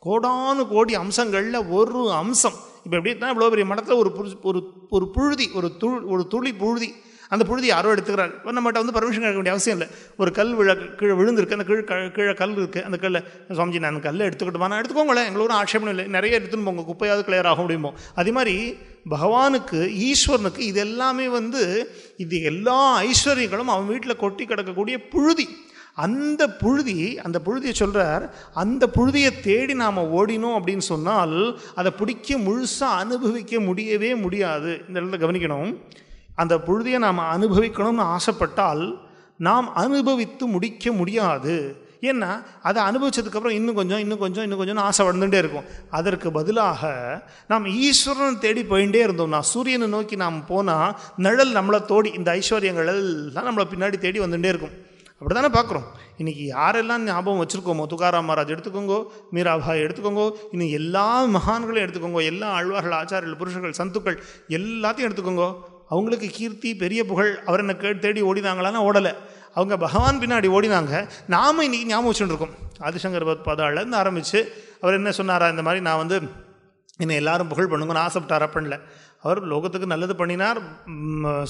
கோடானு கோடி அம்சங்களில் ஒரு அம்சம் இப்போ எப்படின்னா இவ்வளோ பெரிய மடத்தில் ஒரு ஒரு ஒரு புழுதி ஒரு துள் ஒரு துளி புழுதி அந்த புழுதி யாரோ எடுத்துக்கிறார் இப்போ நம்மகிட்ட வந்து பர்மிஷன் கேட்க வேண்டிய அவசியம் இல்லை ஒரு கல் விழ கீழே விழுந்திருக்கு அந்த கீழ் கீழே கல் இருக்குது அந்த கல்லை சுவாமிஜி நான் கல்லை எடுத்துக்கிட்டுமா நான் எடுத்துக்கோங்களேன் எங்களோட ஆட்சேபம் இல்லை நிறைய எடுத்துன்னு போங்க குப்பையாவது கிளியர் ஆகும் முடியுமோ அதே மாதிரி பகவானுக்கு ஈஸ்வரனுக்கு இது எல்லாமே வந்து இது எல்லா ஐஸ்வர்யங்களும் அவன் வீட்டில் கொட்டி கிடக்கக்கூடிய புழுதி அந்த புழுதி அந்த புழுதியை சொல்கிறார் அந்த புழுதியை தேடி நாம் ஓடினோம் அப்படின்னு சொன்னால் அதை பிடிக்க முழுசாக அனுபவிக்க முடியவே முடியாது இந்த இடத்துல கவனிக்கணும் அந்த புழுதியை நாம் அனுபவிக்கணும்னு ஆசைப்பட்டால் நாம் அனுபவித்து முடிக்க முடியாது ஏன்னா அதை அனுபவிச்சதுக்கப்புறம் இன்னும் கொஞ்சம் இன்னும் கொஞ்சம் இன்னும் கொஞ்சம் ஆசை வளர்ந்துகிட்டே இருக்கும் அதற்கு பதிலாக நாம் ஈஸ்வரன் தேடி போயிட்டே இருந்தோம்னா சூரியனை நோக்கி நாம் போனால் நிழல் நம்மளை தோடி இந்த ஐஸ்வர்யங்கள் எல்லாம் நம்மளை பின்னாடி தேடி வந்துகிட்டே இருக்கும் அப்படி தானே பார்க்குறோம் இன்றைக்கி யாரெல்லாம் ஞாபகம் வச்சுருக்கோமோ துகாராம் மகாராஜ் எடுத்துக்கோங்கோ மீராபாய் எடுத்துக்கோங்கோ இன்னும் எல்லா மகான்களையும் எடுத்துக்கோங்கோ எல்லா ஆழ்வார்கள் ஆச்சாரியர்கள் புருஷர்கள் சந்துக்கள் எல்லாத்தையும் எடுத்துக்கோங்கோ அவங்களுக்கு கீர்த்தி பெரிய புகழ் அவர் என்ன கே தேடி ஓடினாங்களான்னு ஓடலை அவங்க பகவான் பின்னாடி ஓடினாங்க நாம் இன்றைக்கி ஞாபகம் வச்சுட்டு இருக்கோம் ஆதிசங்கர் பதாலேருந்து ஆரம்பித்து அவர் என்ன சொன்னாரா இந்த மாதிரி நான் வந்து என்னை எல்லாரும் புகழ் பண்ணுங்கன்னு ஆசைப்பட்டார் அப்படின்ல அவர் லோகத்துக்கு நல்லது பண்ணினார்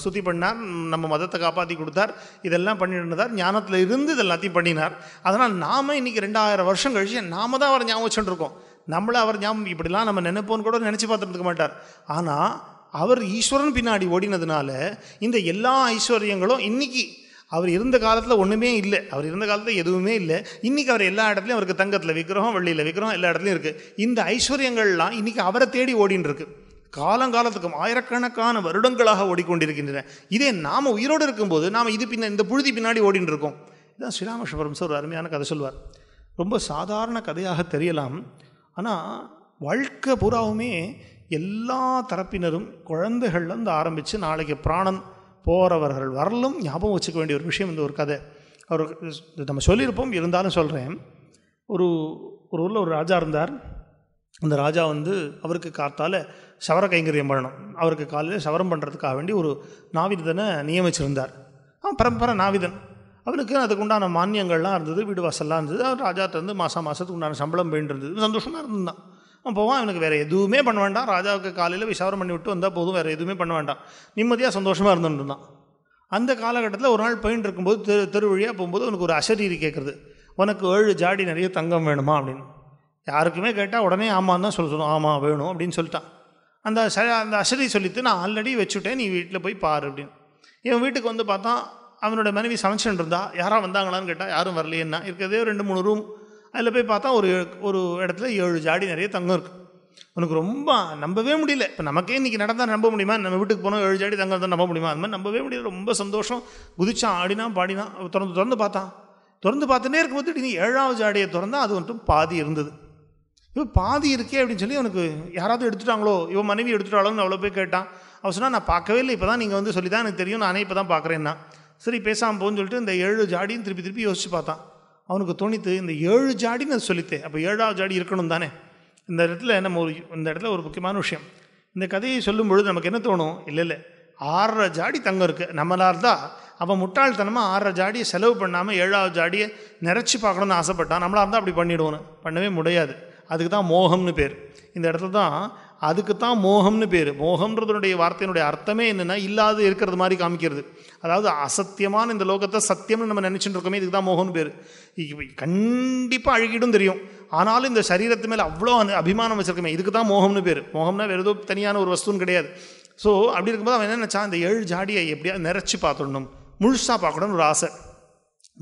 சுத்தி பண்ணார் நம்ம மதத்தை காப்பாற்றி கொடுத்தார் இதெல்லாம் பண்ணிருந்தார் ஞானத்தில் இருந்து இதெல்லாத்தையும் பண்ணினார் அதனால் நாம் இன்றைக்கி ரெண்டாயிரம் வருஷம் கழிச்சு நாம தான் அவர் ஞாபகம் வச்சுருக்கோம் நம்மளை அவர் ஞாபகம் இப்படிலாம் நம்ம நினைப்போன்னு கூட நினச்சி பார்த்துருக்க மாட்டார் ஆனால் அவர் ஈஸ்வரன் பின்னாடி ஓடினதுனால இந்த எல்லா ஐஸ்வர்யங்களும் இன்றைக்கி அவர் இருந்த காலத்தில் ஒன்றுமே இல்லை அவர் இருந்த காலத்தில் எதுவுமே இல்லை இன்றைக்கி அவர் எல்லா இடத்துலையும் அவருக்கு தங்கத்தில் விற்கிறோம் வெள்ளியில் விற்கிறோம் எல்லா இடத்துலையும் இருக்குது இந்த ஐஸ்வர்யங்கள்லாம் இன்றைக்கி அவரை தேடி ஓடின்னு இருக்கு காலங்காலத்துக்கும் ஆயிரக்கணக்கான வருடங்களாக ஓடிக்கொண்டிருக்கின்றன இதே நாம் உயிரோடு இருக்கும்போது நாம் இது பின்ன இந்த புழுதி பின்னாடி ஓடின்னு இருக்கோம் இதுதான் ஸ்ரீராமகிருஷ்ண சார் ஒரு அருமையான கதை சொல்வார் ரொம்ப சாதாரண கதையாக தெரியலாம் ஆனால் வாழ்க்கை பூராவுமே எல்லா தரப்பினரும் குழந்தைகள்லேருந்து ஆரம்பித்து நாளைக்கு பிராணன் போகிறவர்கள் வரலும் ஞாபகம் வச்சுக்க வேண்டிய ஒரு விஷயம் இந்த ஒரு கதை அவர் நம்ம சொல்லியிருப்போம் இருந்தாலும் சொல்கிறேன் ஒரு ஒரு ஊரில் ஒரு ராஜா இருந்தார் அந்த ராஜா வந்து அவருக்கு காத்தால் சவர கைங்கரியம் பண்ணணும் அவருக்கு காலையில் சவரம் பண்ணுறதுக்காக வேண்டி ஒரு நாவிதனை நியமிச்சிருந்தார் அவன் பரம்பரை நாவிதன் அவனுக்கு அதுக்கு உண்டான மானியங்கள்லாம் இருந்தது வீடு வாசல்லாம் இருந்தது அவர் ராஜாட்டிருந்து மாதம் மாதத்துக்கு உண்டான சம்பளம் இருந்தது சந்தோஷமாக இருந்தான் போவான் அவனுக்கு வேறு எதுவுமே பண்ண வேண்டாம் ராஜாவுக்கு காலையில் விசாரம் பண்ணி விட்டு வந்தால் போதும் வேறு எதுவுமே பண்ண வேண்டாம் நிம்மதியாக சந்தோஷமாக இருந்துட்டு இருந்தான் அந்த காலகட்டத்தில் ஒரு நாள் போயின்னு இருக்கும்போது தெரு தெரு வழியாக போகும்போது அவனுக்கு ஒரு அசரீரி கேட்குறது உனக்கு ஏழு ஜாடி நிறைய தங்கம் வேணுமா அப்படின்னு யாருக்குமே கேட்டால் உடனே ஆமான்னு தான் சொல்லணும் ஆமாம் வேணும் அப்படின்னு சொல்லிட்டான் அந்த அந்த அசரி சொல்லிவிட்டு நான் ஆல்ரெடி வச்சுட்டேன் நீ வீட்டில் போய் பாரு அப்படின்னு இவன் வீட்டுக்கு வந்து பார்த்தா அவனோட மனைவி சமைச்சுட்டு இருந்தா யாராக வந்தாங்களான்னு கேட்டால் யாரும் வரலையேன்னா இருக்கிறதே ரெண்டு மூணு ரூம் அதில் போய் பார்த்தா ஒரு ஒரு இடத்துல ஏழு ஜாடி நிறைய தங்கம் இருக்குது உனக்கு ரொம்ப நம்பவே முடியல இப்போ நமக்கே இன்றைக்கி நடந்தால் நம்ப முடியுமா நம்ம வீட்டுக்கு போனோம் ஏழு ஜாடி தங்கம் தான் நம்ப முடியுமா அது மாதிரி நம்பவே முடியல ரொம்ப சந்தோஷம் குதிச்சான் ஆடினான் பாடினான் திறந்து திறந்து பார்த்தான் திறந்து பார்த்துட்டே இருக்கும்போது இன்னும் ஏழாவது ஜாடியை திறந்தால் அது வந்துட்டு பாதி இருந்தது இவன் பாதி இருக்கே அப்படின்னு சொல்லி உனக்கு யாராவது எடுத்துட்டாங்களோ இவன் மனைவி எடுத்துட்டாளோன்னு அவ்வளோ போய் கேட்டான் அவன் சொன்னால் நான் பார்க்கவே இல்லை இப்போ தான் நீங்கள் வந்து சொல்லி தான் எனக்கு தெரியும் நானே இப்போ தான் பார்க்குறேன்னா சரி பேசாமல் போகணும்னு சொல்லிட்டு இந்த ஏழு ஜாடியும் திருப்பி திருப்பி யோசிச்சு பார்த்தான் அவனுக்கு தோணித்து இந்த ஏழு ஜாடி நான் சொல்லித்தேன் அப்போ ஏழாவது ஜாடி இருக்கணும் தானே இந்த இடத்துல நம்ம ஒரு இந்த இடத்துல ஒரு முக்கியமான விஷயம் இந்த கதையை சொல்லும் பொழுது நமக்கு என்ன தோணும் இல்லை இல்லை ஆறரை ஜாடி தங்கம் இருக்குது நம்மளால் இருந்தால் அவன் முட்டாள்தனமாக ஆறரை ஜாடியை செலவு பண்ணாமல் ஏழாவது ஜாடியை நிறச்சி பார்க்கணுன்னு ஆசைப்பட்டான் நம்மளாக இருந்தால் அப்படி பண்ணிவிடுவோன்னு பண்ணவே முடியாது அதுக்கு தான் மோகம்னு பேர் இந்த இடத்துல தான் அதுக்கு தான் மோகம்னு பேர் மோகம்ன்றதுனுடைய வார்த்தையினுடைய அர்த்தமே என்னென்னா இல்லாது இருக்கிறது மாதிரி காமிக்கிறது அதாவது அசத்தியமான இந்த லோகத்தை சத்தியம்னு நம்ம நினச்சிட்டு இருக்கோமே இதுக்கு தான் மோகம்னு பேர் கண்டிப்பாக அழுகிடும் தெரியும் ஆனாலும் இந்த சரீரத்து மேலே அவ்வளோ அபிமானம் வச்சுருக்கோமே இதுக்கு தான் மோகம்னு பேர் மோகம்னா வேறு ஏதோ தனியான ஒரு வஸ்துன்னு கிடையாது ஸோ அப்படி இருக்கும்போது அவன் என்ன நினச்சா இந்த ஏழு ஜாடியை எப்படியா நிறச்சி பார்த்துடணும் முழுசாக பார்க்கணும்னு ஒரு ஆசை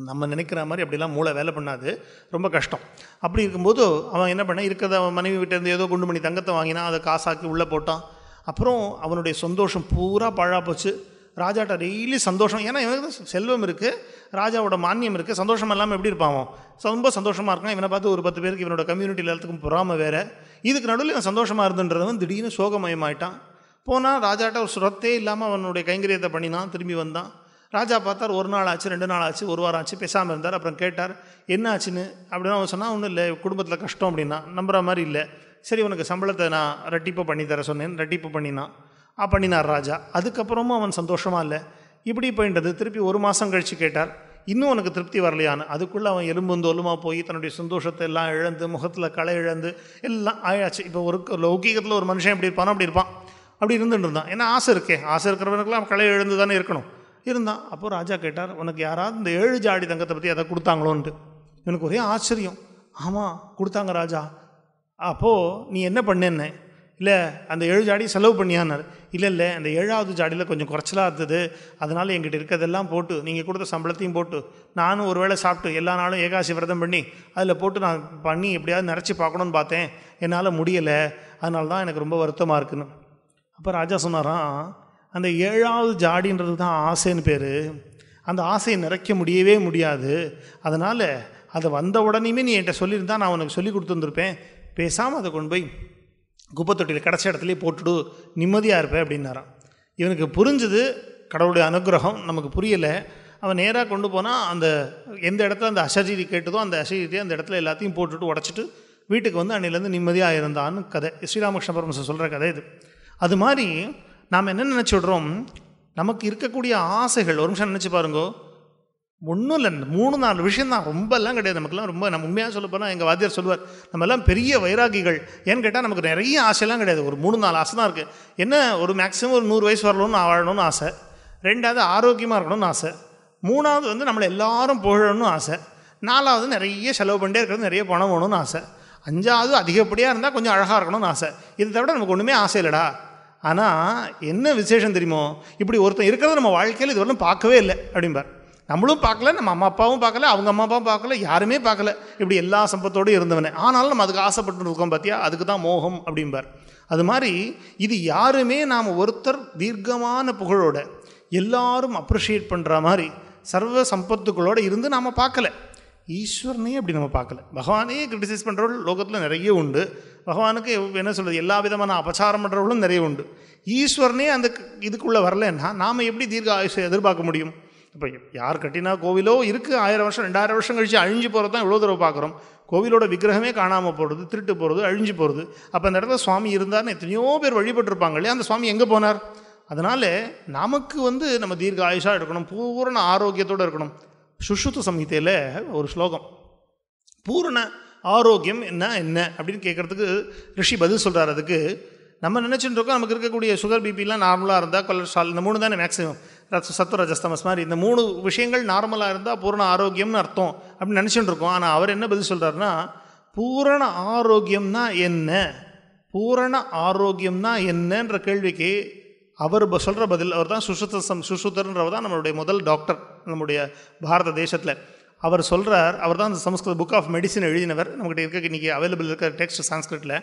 நம்ம நினைக்கிற மாதிரி அப்படிலாம் மூளை வேலை பண்ணாது ரொம்ப கஷ்டம் அப்படி இருக்கும்போது அவன் என்ன பண்ண இருக்கிறத அவன் மனைவி வீட்டிலேருந்து ஏதோ குண்டு மணி தங்கத்தை வாங்கினா அதை காசாக்கி உள்ளே போட்டான் அப்புறம் அவனுடைய சந்தோஷம் பூரா பழா போச்சு ராஜாட்ட டெய்லி சந்தோஷம் ஏன்னா இவனுக்கு செல்வம் இருக்குது ராஜாவோட மானியம் இருக்குது சந்தோஷம் இல்லாமல் எப்படி இருப்பான் ரொம்ப சந்தோஷமாக இருக்கான் இவனை பார்த்து ஒரு பத்து பேருக்கு இவனோட கம்யூனிட்டி எல்லாத்துக்கும் பொறாமல் வேறு இதுக்கு நடுவில் இவன் சந்தோஷமாக இருந்துன்றவன் திடீர்னு சோகமயமாயிட்டான் போனால் ராஜாட்ட ஒரு சுரத்தே இல்லாமல் அவனுடைய கைங்கரியத்தை பண்ணினான் திரும்பி வந்தான் ராஜா பார்த்தார் ஒரு நாள் ஆச்சு ரெண்டு நாள் ஆச்சு ஒரு வாரம் ஆச்சு பேசாமல் இருந்தார் அப்புறம் கேட்டார் என்ன ஆச்சுன்னு அப்படின்னா அவன் சொன்னால் ஒன்றும் இல்லை குடும்பத்தில் கஷ்டம் அப்படின்னா நம்புற மாதிரி இல்லை சரி உனக்கு சம்பளத்தை நான் ரெட்டிப்பு பண்ணி தர சொன்னேன் ரெட்டிப்பு பண்ணினான் ஆ பண்ணினார் ராஜா அதுக்கப்புறமும் அவன் சந்தோஷமாக இல்லை இப்படி போயின்றது திருப்பி ஒரு மாதம் கழித்து கேட்டார் இன்னும் உனக்கு திருப்தி வரலையான்னு அதுக்குள்ளே அவன் எலும்பும் தோலுமாக போய் தன்னுடைய சந்தோஷத்தை எல்லாம் இழந்து முகத்தில் களை இழந்து எல்லாம் ஆயாச்சு இப்போ ஒரு லௌகீகத்தில் ஒரு மனுஷன் எப்படி இருப்பானோ அப்படி இருப்பான் அப்படி இருந்துட்டு இருந்தான் ஏன்னா ஆசை இருக்கே ஆசை இருக்கிறவனுக்குலாம் களை இழந்து தானே இருக்கணும் இருந்தான் அப்போது ராஜா கேட்டார் உனக்கு யாராவது இந்த ஏழு ஜாடி தங்கத்தை பற்றி அதை கொடுத்தாங்களோன்ட்டு எனக்கு ஒரே ஆச்சரியம் ஆமாம் கொடுத்தாங்க ராஜா அப்போது நீ என்ன பண்ணேன்னு இல்லை அந்த ஏழு ஜாடி செலவு பண்ணியான்னார் இல்லை இல்லை அந்த ஏழாவது ஜாடியில் கொஞ்சம் குறைச்சலாக இருந்தது அதனால் எங்கிட்ட இருக்கிறதெல்லாம் போட்டு நீங்கள் கொடுத்த சம்பளத்தையும் போட்டு நானும் ஒரு வேளை சாப்பிட்டு எல்லா நாளும் ஏகாசி விரதம் பண்ணி அதில் போட்டு நான் பண்ணி எப்படியாவது நிறச்சி பார்க்கணுன்னு பார்த்தேன் என்னால் முடியலை அதனால தான் எனக்கு ரொம்ப வருத்தமாக இருக்குன்னு அப்போ ராஜா சொன்னாராம் அந்த ஏழாவது ஜாடின்றது தான் ஆசைன்னு பேர் அந்த ஆசையை நிறைக்க முடியவே முடியாது அதனால் அதை வந்த உடனேயுமே நீ என்கிட்ட சொல்லியிருந்தா நான் உனக்கு சொல்லி கொடுத்துருந்துருப்பேன் பேசாமல் அதை கொண்டு போய் குப்பத்தொட்டியில் கிடச்ச இடத்துலையே போட்டுடு நிம்மதியாக இருப்பேன் அப்படின்னாரான் இவனுக்கு புரிஞ்சுது கடவுளுடைய அனுகிரகம் நமக்கு புரியலை அவன் நேராக கொண்டு போனால் அந்த எந்த இடத்துல அந்த அசரீதி கேட்டதோ அந்த அசரீதி அந்த இடத்துல எல்லாத்தையும் போட்டுட்டு உடச்சிட்டு வீட்டுக்கு வந்து அன்னிலேருந்து நிம்மதியாக இருந்தான்னு கதை ஸ்ரீராமகிருஷ்ண பரமசர் சொல்கிற கதை இது அது மாதிரி நாம் என்ன நினச்சிடுறோம் நமக்கு இருக்கக்கூடிய ஆசைகள் ஒரு நிமிஷம் நினச்சி பாருங்கோ ஒன்றும் இல்லை மூணு நாலு விஷயந்தான் ரொம்பலாம் கிடையாது நமக்குலாம் ரொம்ப நம்ம உண்மையாக சொல்ல போனால் எங்கள் வாத்தியார் சொல்லுவார் நம்மலாம் பெரிய வைராகிகள் ஏன்னு கேட்டால் நமக்கு நிறைய ஆசைலாம் கிடையாது ஒரு மூணு நாலு ஆசை தான் இருக்குது என்ன ஒரு மேக்ஸிமம் ஒரு நூறு வயசு வரணும்னு வாழணும்னு ஆசை ரெண்டாவது ஆரோக்கியமாக இருக்கணும்னு ஆசை மூணாவது வந்து நம்மளை எல்லாரும் புகழணும்னு ஆசை நாலாவது நிறைய செலவு பண்ணிட்டே இருக்கிறது நிறைய பணம் வேணும்னு ஆசை அஞ்சாவது அதிகப்படியாக இருந்தால் கொஞ்சம் அழகாக இருக்கணும்னு ஆசை இதை தவிர நமக்கு ஒன்றுமே ஆசை இல்லைடா ஆனால் என்ன விசேஷம் தெரியுமோ இப்படி ஒருத்தன் இருக்கிறத நம்ம வாழ்க்கையில் இது பார்க்கவே இல்லை அப்படிம்பார் நம்மளும் பார்க்கல நம்ம அம்மா அப்பாவும் பார்க்கல அவங்க அம்மா அப்பாவும் பார்க்கல யாருமே பார்க்கல இப்படி எல்லா சம்பத்தோடு இருந்தவனே ஆனாலும் நம்ம அதுக்கு ஆசைப்பட்டு இருக்கோம் பார்த்தியா அதுக்கு தான் மோகம் அப்படிம்பார் அது மாதிரி இது யாருமே நாம் ஒருத்தர் தீர்க்கமான புகழோட எல்லாரும் அப்ரிஷியேட் பண்ணுற மாதிரி சர்வ சம்பத்துக்களோடு இருந்து நாம் பார்க்கலை ஈஸ்வரனே அப்படி நம்ம பார்க்கல பகவானே கிரிட்டிசைஸ் பண்ணுறவர்கள் லோகத்தில் நிறைய உண்டு பகவானுக்கு என்ன சொல்கிறது எல்லா விதமான அபச்சாரம் பண்ணுறவர்களும் நிறைய உண்டு ஈஸ்வரனே அந்த இதுக்குள்ளே வரலன்னா நாம் எப்படி தீர்க்க ஆயுஷை எதிர்பார்க்க முடியும் இப்போ யார் கட்டினா கோவிலோ இருக்குது ஆயிரம் வருஷம் ரெண்டாயிரம் வருஷம் கழித்து அழிஞ்சு போகிறது தான் இவ்வளோ தடவை பார்க்குறோம் கோவிலோட விக்கிரகமே காணாமல் போகிறது திருட்டு போகிறது அழிஞ்சு போகிறது அப்போ அந்த இடத்துல சுவாமி இருந்தார்னு எத்தனையோ பேர் வழிபட்டிருப்பாங்க இல்லையா அந்த சுவாமி எங்கே போனார் அதனால் நமக்கு வந்து நம்ம தீர்க்க ஆயுஷாக இருக்கணும் பூரண ஆரோக்கியத்தோடு இருக்கணும் சுஷுத்த சம்ஹிதையில் ஒரு ஸ்லோகம் பூரண ஆரோக்கியம் என்ன என்ன அப்படின்னு கேட்குறதுக்கு ரிஷி பதில் சொல்கிறார் அதுக்கு நம்ம நினச்சிட்டு இருக்கோம் நமக்கு இருக்கக்கூடிய சுகர் பிபிலாம் நார்மலாக இருந்தால் கொலஸ்ட்ரால் இந்த மூணு தானே மேக்ஸிமம் சத்துவ ரஜஸ்தமஸ் மாதிரி இந்த மூணு விஷயங்கள் நார்மலாக இருந்தால் பூரண ஆரோக்கியம்னு அர்த்தம் அப்படின்னு நினச்சிட்டு இருக்கோம் ஆனால் அவர் என்ன பதில் சொல்கிறாருன்னா பூரண ஆரோக்கியம்னா என்ன பூரண ஆரோக்கியம்னா என்னன்ற கேள்விக்கு அவர் சொல்கிற பதில் அவர் தான் சுசுத்த சம் சுசுத்தர்ன்றவர் தான் நம்மளுடைய முதல் டாக்டர் நம்முடைய பாரத தேசத்தில் அவர் சொல்கிறார் அவர் தான் அந்த சம்ஸ்கிருத புக் ஆஃப் மெடிசின் எழுதினவர் நம்மகிட்ட இருக்க இன்றைக்கி அவைலபிள் இருக்கிற டெக்ஸ்ட் சான்ஸ்கிரிட்டில்